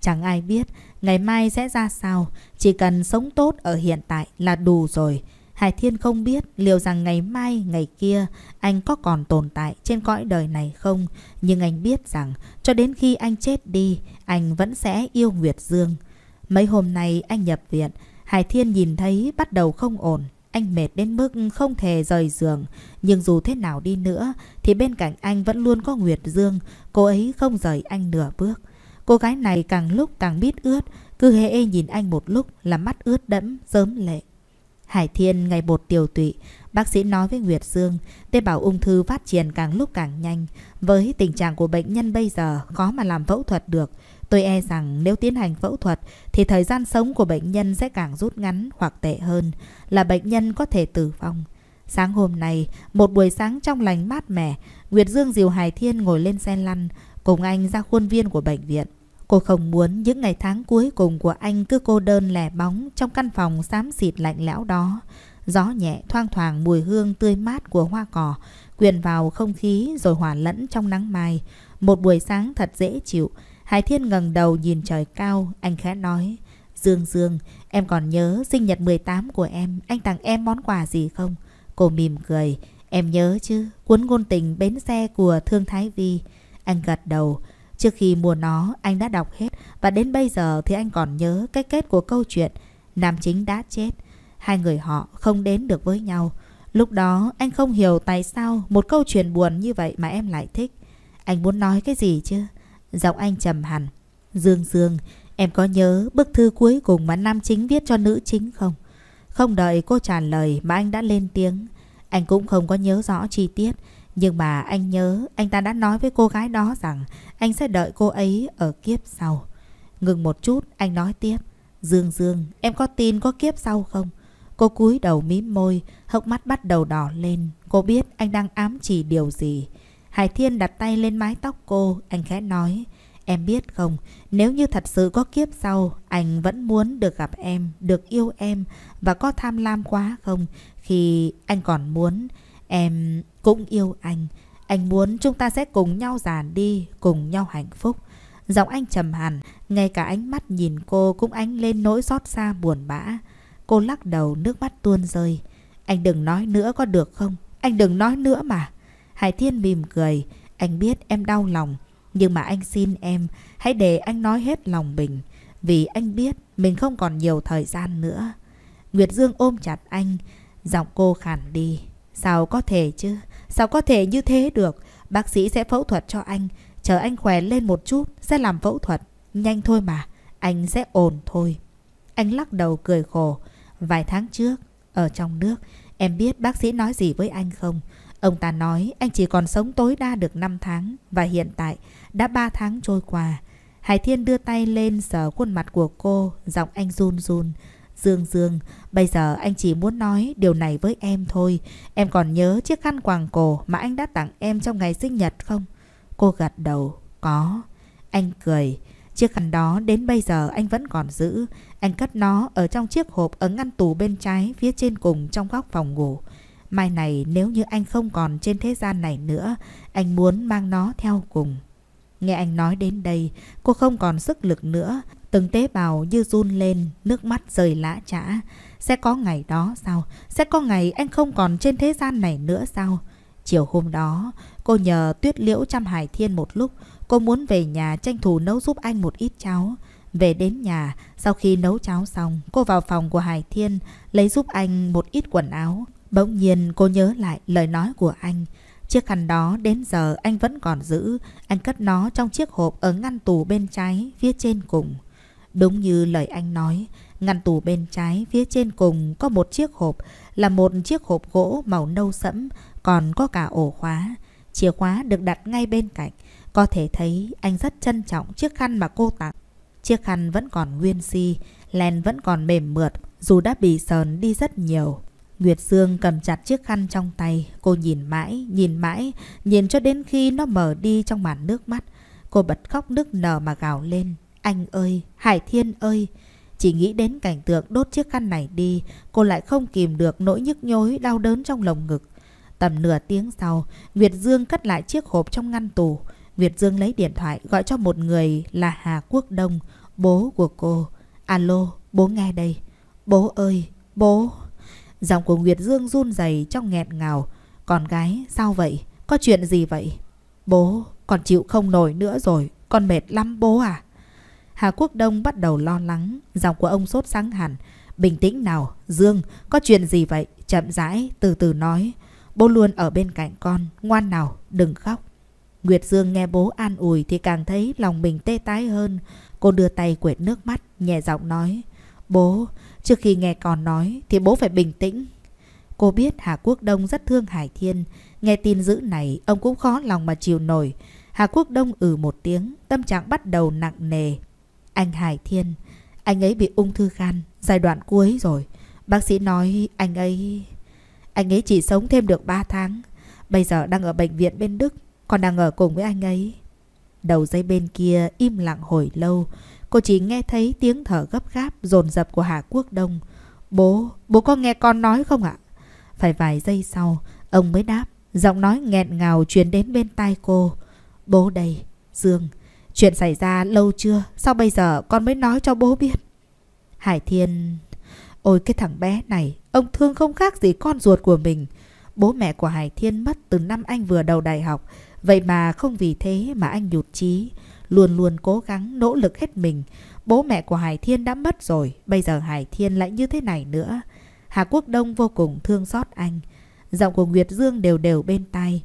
Chẳng ai biết ngày mai sẽ ra sao, chỉ cần sống tốt ở hiện tại là đủ rồi. Hải Thiên không biết liệu rằng ngày mai, ngày kia anh có còn tồn tại trên cõi đời này không. Nhưng anh biết rằng cho đến khi anh chết đi, anh vẫn sẽ yêu Nguyệt Dương. Mấy hôm nay anh nhập viện, Hải Thiên nhìn thấy bắt đầu không ổn. Anh mệt đến mức không thể rời giường, nhưng dù thế nào đi nữa thì bên cạnh anh vẫn luôn có Nguyệt Dương, cô ấy không rời anh nửa bước. Cô gái này càng lúc càng biết ướt, cứ hề nhìn anh một lúc là mắt ướt đẫm, sớm lệ. Hải Thiên ngày một tiểu tụy, bác sĩ nói với Nguyệt Dương, tế bào ung thư phát triển càng lúc càng nhanh. Với tình trạng của bệnh nhân bây giờ, khó mà làm phẫu thuật được. Tôi e rằng nếu tiến hành phẫu thuật thì thời gian sống của bệnh nhân sẽ càng rút ngắn hoặc tệ hơn là bệnh nhân có thể tử vong. Sáng hôm nay, một buổi sáng trong lành mát mẻ, Nguyệt Dương Diều Hải Thiên ngồi lên xe lăn cùng anh ra khuôn viên của bệnh viện. Cô không muốn những ngày tháng cuối cùng của anh cứ cô đơn lẻ bóng trong căn phòng xám xịt lạnh lẽo đó. Gió nhẹ thoang thoảng mùi hương tươi mát của hoa cỏ, quyện vào không khí rồi hòa lẫn trong nắng mai. Một buổi sáng thật dễ chịu, Hải Thiên ngẩng đầu nhìn trời cao, anh khẽ nói. Dương Dương, em còn nhớ sinh nhật 18 của em, anh tặng em món quà gì không? Cô mỉm cười, em nhớ chứ, cuốn ngôn tình bến xe của Thương Thái Vi. Anh gật đầu, trước khi mua nó anh đã đọc hết và đến bây giờ thì anh còn nhớ cái kết của câu chuyện. Nam chính đã chết, hai người họ không đến được với nhau. Lúc đó anh không hiểu tại sao một câu chuyện buồn như vậy mà em lại thích. Anh muốn nói cái gì chứ? Giọng anh trầm hẳn. Dương Dương, em có nhớ bức thư cuối cùng mà nam chính viết cho nữ chính không? Không đợi cô trả lời mà anh đã lên tiếng. Anh cũng không có nhớ rõ chi tiết. Nhưng mà anh nhớ anh ta đã nói với cô gái đó rằng anh sẽ đợi cô ấy ở kiếp sau. Ngừng một chút, anh nói tiếp. Dương Dương, em có tin có kiếp sau không? Cô cúi đầu mím môi, hốc mắt bắt đầu đỏ lên. Cô biết anh đang ám chỉ điều gì. Hải Thiên đặt tay lên mái tóc cô, anh khẽ nói. Em biết không, nếu như thật sự có kiếp sau, anh vẫn muốn được gặp em, được yêu em và có tham lam quá không? Khi anh còn muốn, em cũng yêu anh. Anh muốn chúng ta sẽ cùng nhau già đi, cùng nhau hạnh phúc. Giọng anh trầm hẳn, ngay cả ánh mắt nhìn cô cũng ánh lên nỗi xót xa buồn bã. Cô lắc đầu, nước mắt tuôn rơi. Anh đừng nói nữa có được không? Anh đừng nói nữa mà. Hải Thiên mỉm cười. Anh biết em đau lòng. Nhưng mà anh xin em, hãy để anh nói hết lòng mình. Vì anh biết mình không còn nhiều thời gian nữa. Nguyệt Dương ôm chặt anh. Giọng cô khản đi. Sao có thể chứ? Sao có thể như thế được? Bác sĩ sẽ phẫu thuật cho anh. Chờ anh khỏe lên một chút sẽ làm phẫu thuật. Nhanh thôi mà. Anh sẽ ổn thôi. Anh lắc đầu cười khổ. Vài tháng trước, ở trong nước, em biết bác sĩ nói gì với anh không? Ông ta nói anh chỉ còn sống tối đa được 5 tháng và hiện tại đã 3 tháng trôi qua. Hải Thiên đưa tay lên sờ khuôn mặt của cô, giọng anh run run. Dương Dương, bây giờ anh chỉ muốn nói điều này với em thôi. Em còn nhớ chiếc khăn quàng cổ mà anh đã tặng em trong ngày sinh nhật không? Cô gật đầu, có. Anh cười, chiếc khăn đó đến bây giờ anh vẫn còn giữ. Anh cất nó ở trong chiếc hộp ở ngăn tủ bên trái phía trên cùng trong góc phòng ngủ. Mai này nếu như anh không còn trên thế gian này nữa, anh muốn mang nó theo cùng. Nghe anh nói đến đây, cô không còn sức lực nữa, từng tế bào như run lên, nước mắt rơi lã chã. Sẽ có ngày đó sao? Sẽ có ngày anh không còn trên thế gian này nữa sao? Chiều hôm đó, cô nhờ Tuyết Liễu chăm Hải Thiên một lúc, cô muốn về nhà tranh thủ nấu giúp anh một ít cháo. Về đến nhà, sau khi nấu cháo xong, cô vào phòng của Hải Thiên, lấy giúp anh một ít quần áo. Bỗng nhiên cô nhớ lại lời nói của anh. Chiếc khăn đó đến giờ anh vẫn còn giữ. Anh cất nó trong chiếc hộp ở ngăn tủ bên trái phía trên cùng. Đúng như lời anh nói, ngăn tủ bên trái phía trên cùng có một chiếc hộp là một chiếc hộp gỗ màu nâu sẫm còn có cả ổ khóa. Chìa khóa được đặt ngay bên cạnh. Có thể thấy anh rất trân trọng chiếc khăn mà cô tặng. Chiếc khăn vẫn còn nguyên si, len vẫn còn mềm mượt dù đã bị sờn đi rất nhiều. Nguyệt Dương cầm chặt chiếc khăn trong tay, cô nhìn mãi, nhìn mãi, nhìn cho đến khi nó mở đi trong màn nước mắt. Cô bật khóc nước nở mà gào lên, anh ơi, Hải Thiên ơi. Chỉ nghĩ đến cảnh tượng đốt chiếc khăn này đi, cô lại không kìm được nỗi nhức nhối, đau đớn trong lồng ngực. Tầm nửa tiếng sau, Nguyệt Dương cất lại chiếc hộp trong ngăn tủ. Nguyệt Dương lấy điện thoại gọi cho một người là Hà Quốc Đông, bố của cô. Alo, bố nghe đây. Bố ơi, bố... Giọng của Nguyệt Dương run rẩy trong nghẹn ngào. Con gái, sao vậy? Có chuyện gì vậy? Bố, con chịu không nổi nữa rồi. Con mệt lắm bố à? Hà Quốc Đông bắt đầu lo lắng. Giọng của ông sốt sáng hẳn. Bình tĩnh nào, Dương, có chuyện gì vậy? Chậm rãi, từ từ nói. Bố luôn ở bên cạnh con. Ngoan nào, đừng khóc. Nguyệt Dương nghe bố an ủi thì càng thấy lòng mình tê tái hơn. Cô đưa tay quệt nước mắt, nhẹ giọng nói. Bố, Trước khi nghe con nói thì bố phải bình tĩnh. Cô biết Hà Quốc Đông rất thương Hải Thiên. Nghe tin dữ này, ông cũng khó lòng mà chịu nổi. Hà Quốc Đông ừ một tiếng, tâm trạng bắt đầu nặng nề. Anh Hải Thiên, anh ấy bị ung thư gan, giai đoạn cuối rồi. Bác sĩ nói anh ấy... Anh ấy chỉ sống thêm được 3 tháng. Bây giờ đang ở bệnh viện bên Đức, còn đang ở cùng với anh ấy. Đầu dây bên kia im lặng hồi lâu, Cô chỉ nghe thấy tiếng thở gấp gáp, dồn dập của Hà Quốc Đông. Bố, bố có nghe con nói không ạ? Phải vài giây sau, ông mới đáp. Giọng nói nghẹn ngào truyền đến bên tai cô. Bố đây, Dương, chuyện xảy ra lâu chưa? Sao bây giờ con mới nói cho bố biết? Hải Thiên... Ôi cái thằng bé này, ông thương không khác gì con ruột của mình. Bố mẹ của Hải Thiên mất từ năm anh vừa đầu đại học. Vậy mà không vì thế mà anh nhụt chí luôn luôn cố gắng, nỗ lực hết mình. Bố mẹ của Hải Thiên đã mất rồi, bây giờ Hải Thiên lại như thế này nữa. Hà Quốc Đông vô cùng thương xót anh. Giọng của Nguyệt Dương đều đều bên tai.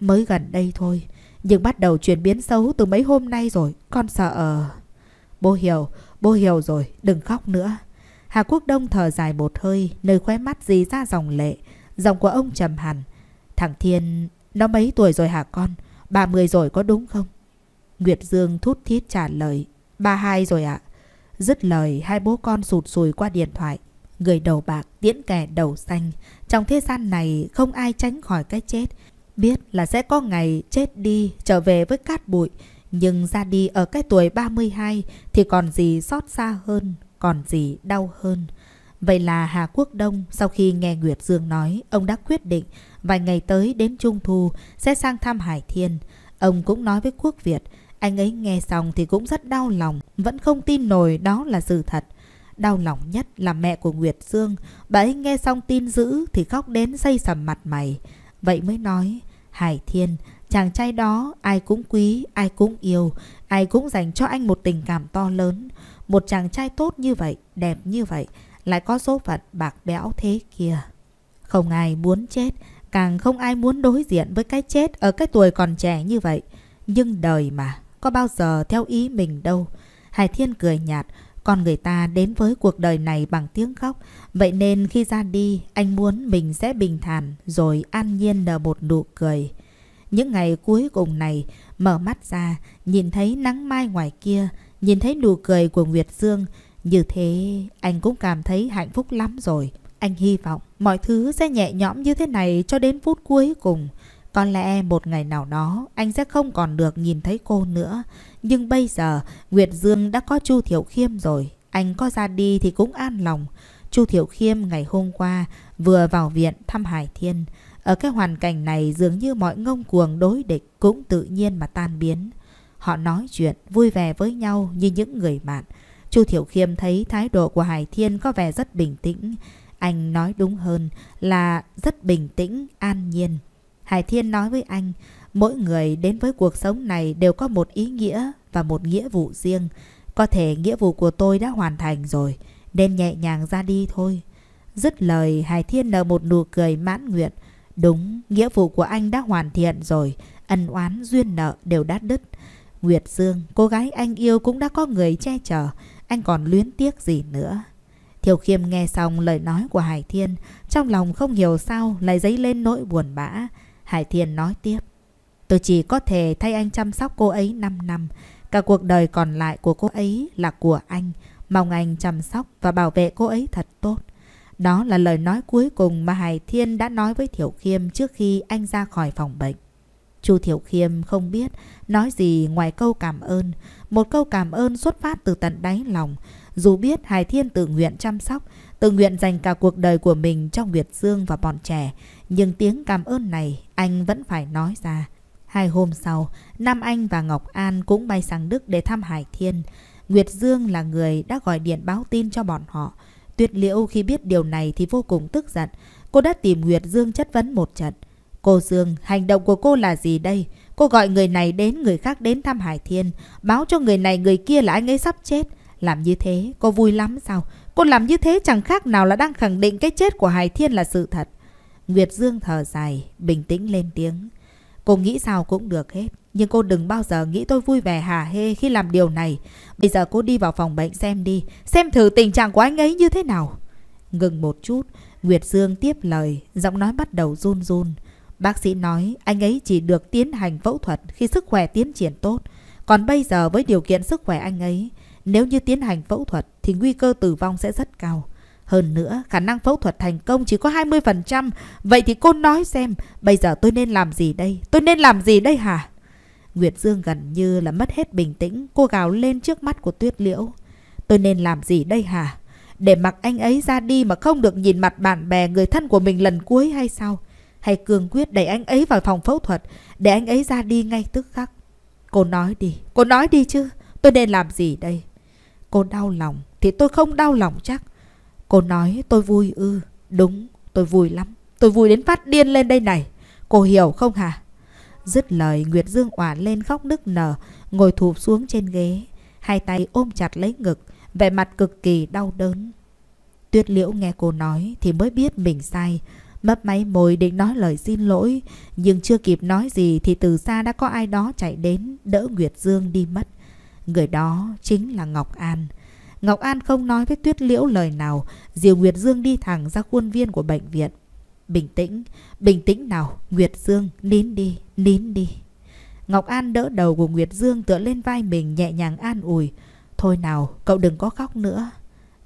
Mới gần đây thôi, nhưng bắt đầu chuyển biến xấu từ mấy hôm nay rồi, con sợ... Bố hiểu, bố hiểu rồi, đừng khóc nữa. Hà Quốc Đông thở dài một hơi, nơi khóe mắt dí ra dòng lệ. Giọng của ông trầm hẳn. Thằng Thiên, nó mấy tuổi rồi hả con? 30 rồi có đúng không? Nguyệt Dương thút thít trả lời. Ba hai rồi ạ. Dứt lời, hai bố con sụt sùi qua điện thoại. Người đầu bạc tiễn kẻ đầu xanh. Trong thế gian này không ai tránh khỏi cái chết. Biết là sẽ có ngày chết đi, trở về với cát bụi. Nhưng ra đi ở cái tuổi 32 thì còn gì xót xa hơn, còn gì đau hơn. Vậy là Hà Quốc Đông sau khi nghe Nguyệt Dương nói, ông đã quyết định vài ngày tới đến Trung Thu sẽ sang thăm Hải Thiên. Ông cũng nói với Quốc Việt anh ấy nghe xong thì cũng rất đau lòng, vẫn không tin nổi đó là sự thật. Đau lòng nhất là mẹ của Nguyệt Dương, bà ấy nghe xong tin dữ thì khóc đến say sầm mặt mày. Vậy mới nói, Hải Thiên, chàng trai đó ai cũng quý, ai cũng yêu, ai cũng dành cho anh một tình cảm to lớn. Một chàng trai tốt như vậy, đẹp như vậy, lại có số phận bạc bẽo thế kia. Không ai muốn chết, càng không ai muốn đối diện với cái chết ở cái tuổi còn trẻ như vậy. Nhưng đời mà, có bao giờ theo ý mình đâu. Hải Thiên cười nhạt, con người ta đến với cuộc đời này bằng tiếng khóc. Vậy nên khi ra đi, anh muốn mình sẽ bình thản rồi an nhiên nở một nụ cười. Những ngày cuối cùng này, mở mắt ra, nhìn thấy nắng mai ngoài kia, nhìn thấy nụ cười của Nguyệt Dương. Như thế, anh cũng cảm thấy hạnh phúc lắm rồi. Anh hy vọng mọi thứ sẽ nhẹ nhõm như thế này cho đến phút cuối cùng. Có lẽ một ngày nào đó anh sẽ không còn được nhìn thấy cô nữa. Nhưng bây giờ Nguyệt Dương đã có Chu Thiểu Khiêm rồi. Anh có ra đi thì cũng an lòng. Chu Thiểu Khiêm ngày hôm qua vừa vào viện thăm Hải Thiên. Ở cái hoàn cảnh này dường như mọi ngông cuồng đối địch cũng tự nhiên mà tan biến. Họ nói chuyện vui vẻ với nhau như những người bạn. Chu Thiểu Khiêm thấy thái độ của Hải Thiên có vẻ rất bình tĩnh. Anh nói đúng hơn là rất bình tĩnh, an nhiên. Hải Thiên nói với anh, mỗi người đến với cuộc sống này đều có một ý nghĩa và một nghĩa vụ riêng. Có thể nghĩa vụ của tôi đã hoàn thành rồi, nên nhẹ nhàng ra đi thôi. Dứt lời, Hải Thiên nở một nụ cười mãn nguyện. Đúng, nghĩa vụ của anh đã hoàn thiện rồi, ân oán duyên nợ đều đắt đứt. Nguyệt Dương, cô gái anh yêu cũng đã có người che chở, anh còn luyến tiếc gì nữa. Thiều Khiêm nghe xong lời nói của Hải Thiên, trong lòng không hiểu sao lại dấy lên nỗi buồn bã. Hải Thiên nói tiếp. Tôi chỉ có thể thay anh chăm sóc cô ấy 5 năm. Cả cuộc đời còn lại của cô ấy là của anh. Mong anh chăm sóc và bảo vệ cô ấy thật tốt. Đó là lời nói cuối cùng mà Hải Thiên đã nói với Thiểu Khiêm trước khi anh ra khỏi phòng bệnh. Chu Thiểu Khiêm không biết nói gì ngoài câu cảm ơn, một câu cảm ơn xuất phát từ tận đáy lòng. Dù biết Hải Thiên tự nguyện chăm sóc, tự nguyện dành cả cuộc đời của mình cho Nguyệt Dương và bọn trẻ, nhưng tiếng cảm ơn này anh vẫn phải nói ra. Hai hôm sau, Nam Anh và Ngọc An cũng bay sang Đức để thăm Hải Thiên. Nguyệt Dương là người đã gọi điện báo tin cho bọn họ. Tuyệt Liễu khi biết điều này thì vô cùng tức giận. Cô đã tìm Nguyệt Dương chất vấn một trận. Cô Dương, hành động của cô là gì đây? Cô gọi người này đến, người khác đến thăm Hải Thiên. Báo cho người này, người kia là anh ấy sắp chết. Làm như thế, cô vui lắm sao? Cô làm như thế chẳng khác nào là đang khẳng định cái chết của Hải Thiên là sự thật. Nguyệt Dương thở dài, bình tĩnh lên tiếng. Cô nghĩ sao cũng được hết, nhưng cô đừng bao giờ nghĩ tôi vui vẻ hà hê khi làm điều này. Bây giờ cô đi vào phòng bệnh xem đi, xem thử tình trạng của anh ấy như thế nào. Ngừng một chút, Nguyệt Dương tiếp lời, giọng nói bắt đầu run run. Bác sĩ nói anh ấy chỉ được tiến hành phẫu thuật khi sức khỏe tiến triển tốt. Còn bây giờ với điều kiện sức khỏe anh ấy, nếu như tiến hành phẫu thuật thì nguy cơ tử vong sẽ rất cao. Hơn nữa, khả năng phẫu thuật thành công chỉ có 20%. Vậy thì cô nói xem, bây giờ tôi nên làm gì đây? Tôi nên làm gì đây hả? Nguyệt Dương gần như là mất hết bình tĩnh, cô gào lên trước mắt của Tuyết Liễu. Tôi nên làm gì đây hả? Để mặc anh ấy ra đi mà không được nhìn mặt bạn bè người thân của mình lần cuối hay sao? Hay cương quyết đẩy anh ấy vào phòng phẫu thuật, để anh ấy ra đi ngay tức khắc? Cô nói đi, cô nói đi chứ, tôi nên làm gì đây? Cô đau lòng, thì tôi không đau lòng chắc. Cô nói tôi vui ư, ừ, đúng, tôi vui lắm. Tôi vui đến phát điên lên đây này. Cô hiểu không hả? Dứt lời Nguyệt Dương oản lên khóc nức nở, ngồi thụp xuống trên ghế. Hai tay ôm chặt lấy ngực, vẻ mặt cực kỳ đau đớn. Tuyết liễu nghe cô nói thì mới biết mình sai. Mấp máy môi định nói lời xin lỗi, nhưng chưa kịp nói gì thì từ xa đã có ai đó chạy đến đỡ Nguyệt Dương đi mất. Người đó chính là Ngọc An. Ngọc An không nói với Tuyết Liễu lời nào, Diều Nguyệt Dương đi thẳng ra khuôn viên của bệnh viện. Bình tĩnh, bình tĩnh nào, Nguyệt Dương, nín đi, nín đi. Ngọc An đỡ đầu của Nguyệt Dương tựa lên vai mình nhẹ nhàng an ủi. Thôi nào, cậu đừng có khóc nữa.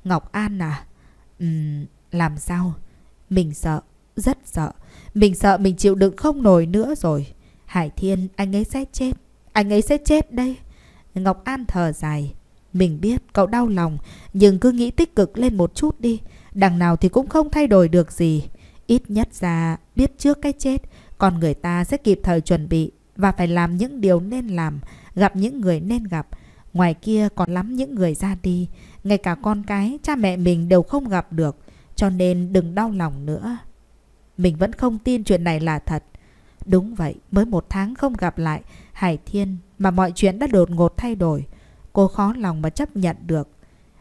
Ngọc An à? Ừm, làm sao? Mình sợ, rất sợ. Mình sợ mình chịu đựng không nổi nữa rồi. Hải Thiên, anh ấy sẽ chết. Anh ấy sẽ chết đây. Ngọc An thở dài. Mình biết cậu đau lòng, nhưng cứ nghĩ tích cực lên một chút đi. Đằng nào thì cũng không thay đổi được gì. Ít nhất ra biết trước cái chết, còn người ta sẽ kịp thời chuẩn bị và phải làm những điều nên làm, gặp những người nên gặp. Ngoài kia còn lắm những người ra đi, ngay cả con cái, cha mẹ mình đều không gặp được, cho nên đừng đau lòng nữa. Mình vẫn không tin chuyện này là thật. Đúng vậy, mới một tháng không gặp lại Hải Thiên mà mọi chuyện đã đột ngột thay đổi. Cô khó lòng mà chấp nhận được.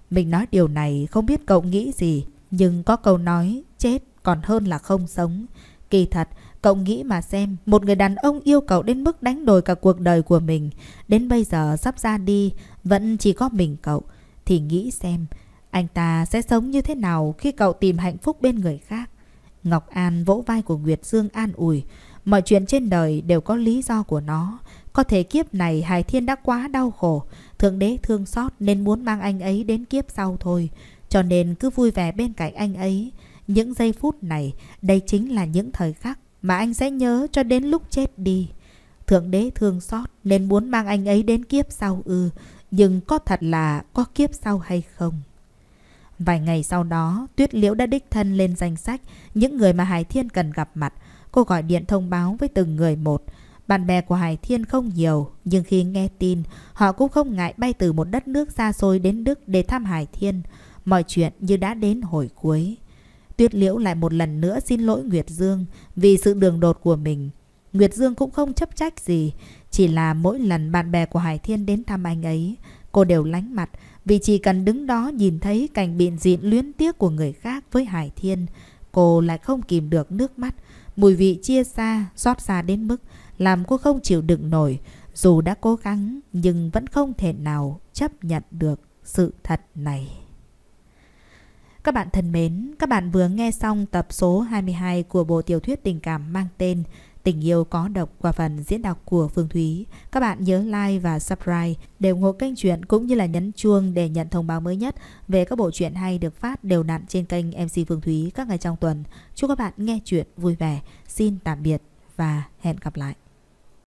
Mình nói điều này không biết cậu nghĩ gì, nhưng có câu nói chết còn hơn là không sống. Kỳ thật, cậu nghĩ mà xem, một người đàn ông yêu cậu đến mức đánh đổi cả cuộc đời của mình, đến bây giờ sắp ra đi, vẫn chỉ có mình cậu. Thì nghĩ xem, anh ta sẽ sống như thế nào khi cậu tìm hạnh phúc bên người khác. Ngọc An vỗ vai của Nguyệt Dương an ủi, mọi chuyện trên đời đều có lý do của nó. Có thể kiếp này Hải Thiên đã quá đau khổ, Thượng Đế thương xót nên muốn mang anh ấy đến kiếp sau thôi. Cho nên cứ vui vẻ bên cạnh anh ấy. Những giây phút này, đây chính là những thời khắc mà anh sẽ nhớ cho đến lúc chết đi. Thượng Đế thương xót nên muốn mang anh ấy đến kiếp sau ư. nhưng có thật là có kiếp sau hay không? Vài ngày sau đó, Tuyết Liễu đã đích thân lên danh sách những người mà Hải Thiên cần gặp mặt. Cô gọi điện thông báo với từng người một. Bạn bè của Hải Thiên không nhiều, nhưng khi nghe tin, họ cũng không ngại bay từ một đất nước xa xôi đến Đức để thăm Hải Thiên. Mọi chuyện như đã đến hồi cuối. Tuyết Liễu lại một lần nữa xin lỗi Nguyệt Dương vì sự đường đột của mình. Nguyệt Dương cũng không chấp trách gì, chỉ là mỗi lần bạn bè của Hải Thiên đến thăm anh ấy, cô đều lánh mặt vì chỉ cần đứng đó nhìn thấy cảnh biện dịn luyến tiếc của người khác với Hải Thiên, cô lại không kìm được nước mắt, mùi vị chia xa, xót xa đến mức làm cô không chịu đựng nổi, dù đã cố gắng nhưng vẫn không thể nào chấp nhận được sự thật này. Các bạn thân mến, các bạn vừa nghe xong tập số 22 của bộ tiểu thuyết tình cảm mang tên Tình yêu có độc qua phần diễn đọc của Phương Thúy. Các bạn nhớ like và subscribe để ủng hộ kênh truyện cũng như là nhấn chuông để nhận thông báo mới nhất về các bộ truyện hay được phát đều đặn trên kênh MC Phương Thúy các ngày trong tuần. Chúc các bạn nghe truyện vui vẻ. Xin tạm biệt và hẹn gặp lại.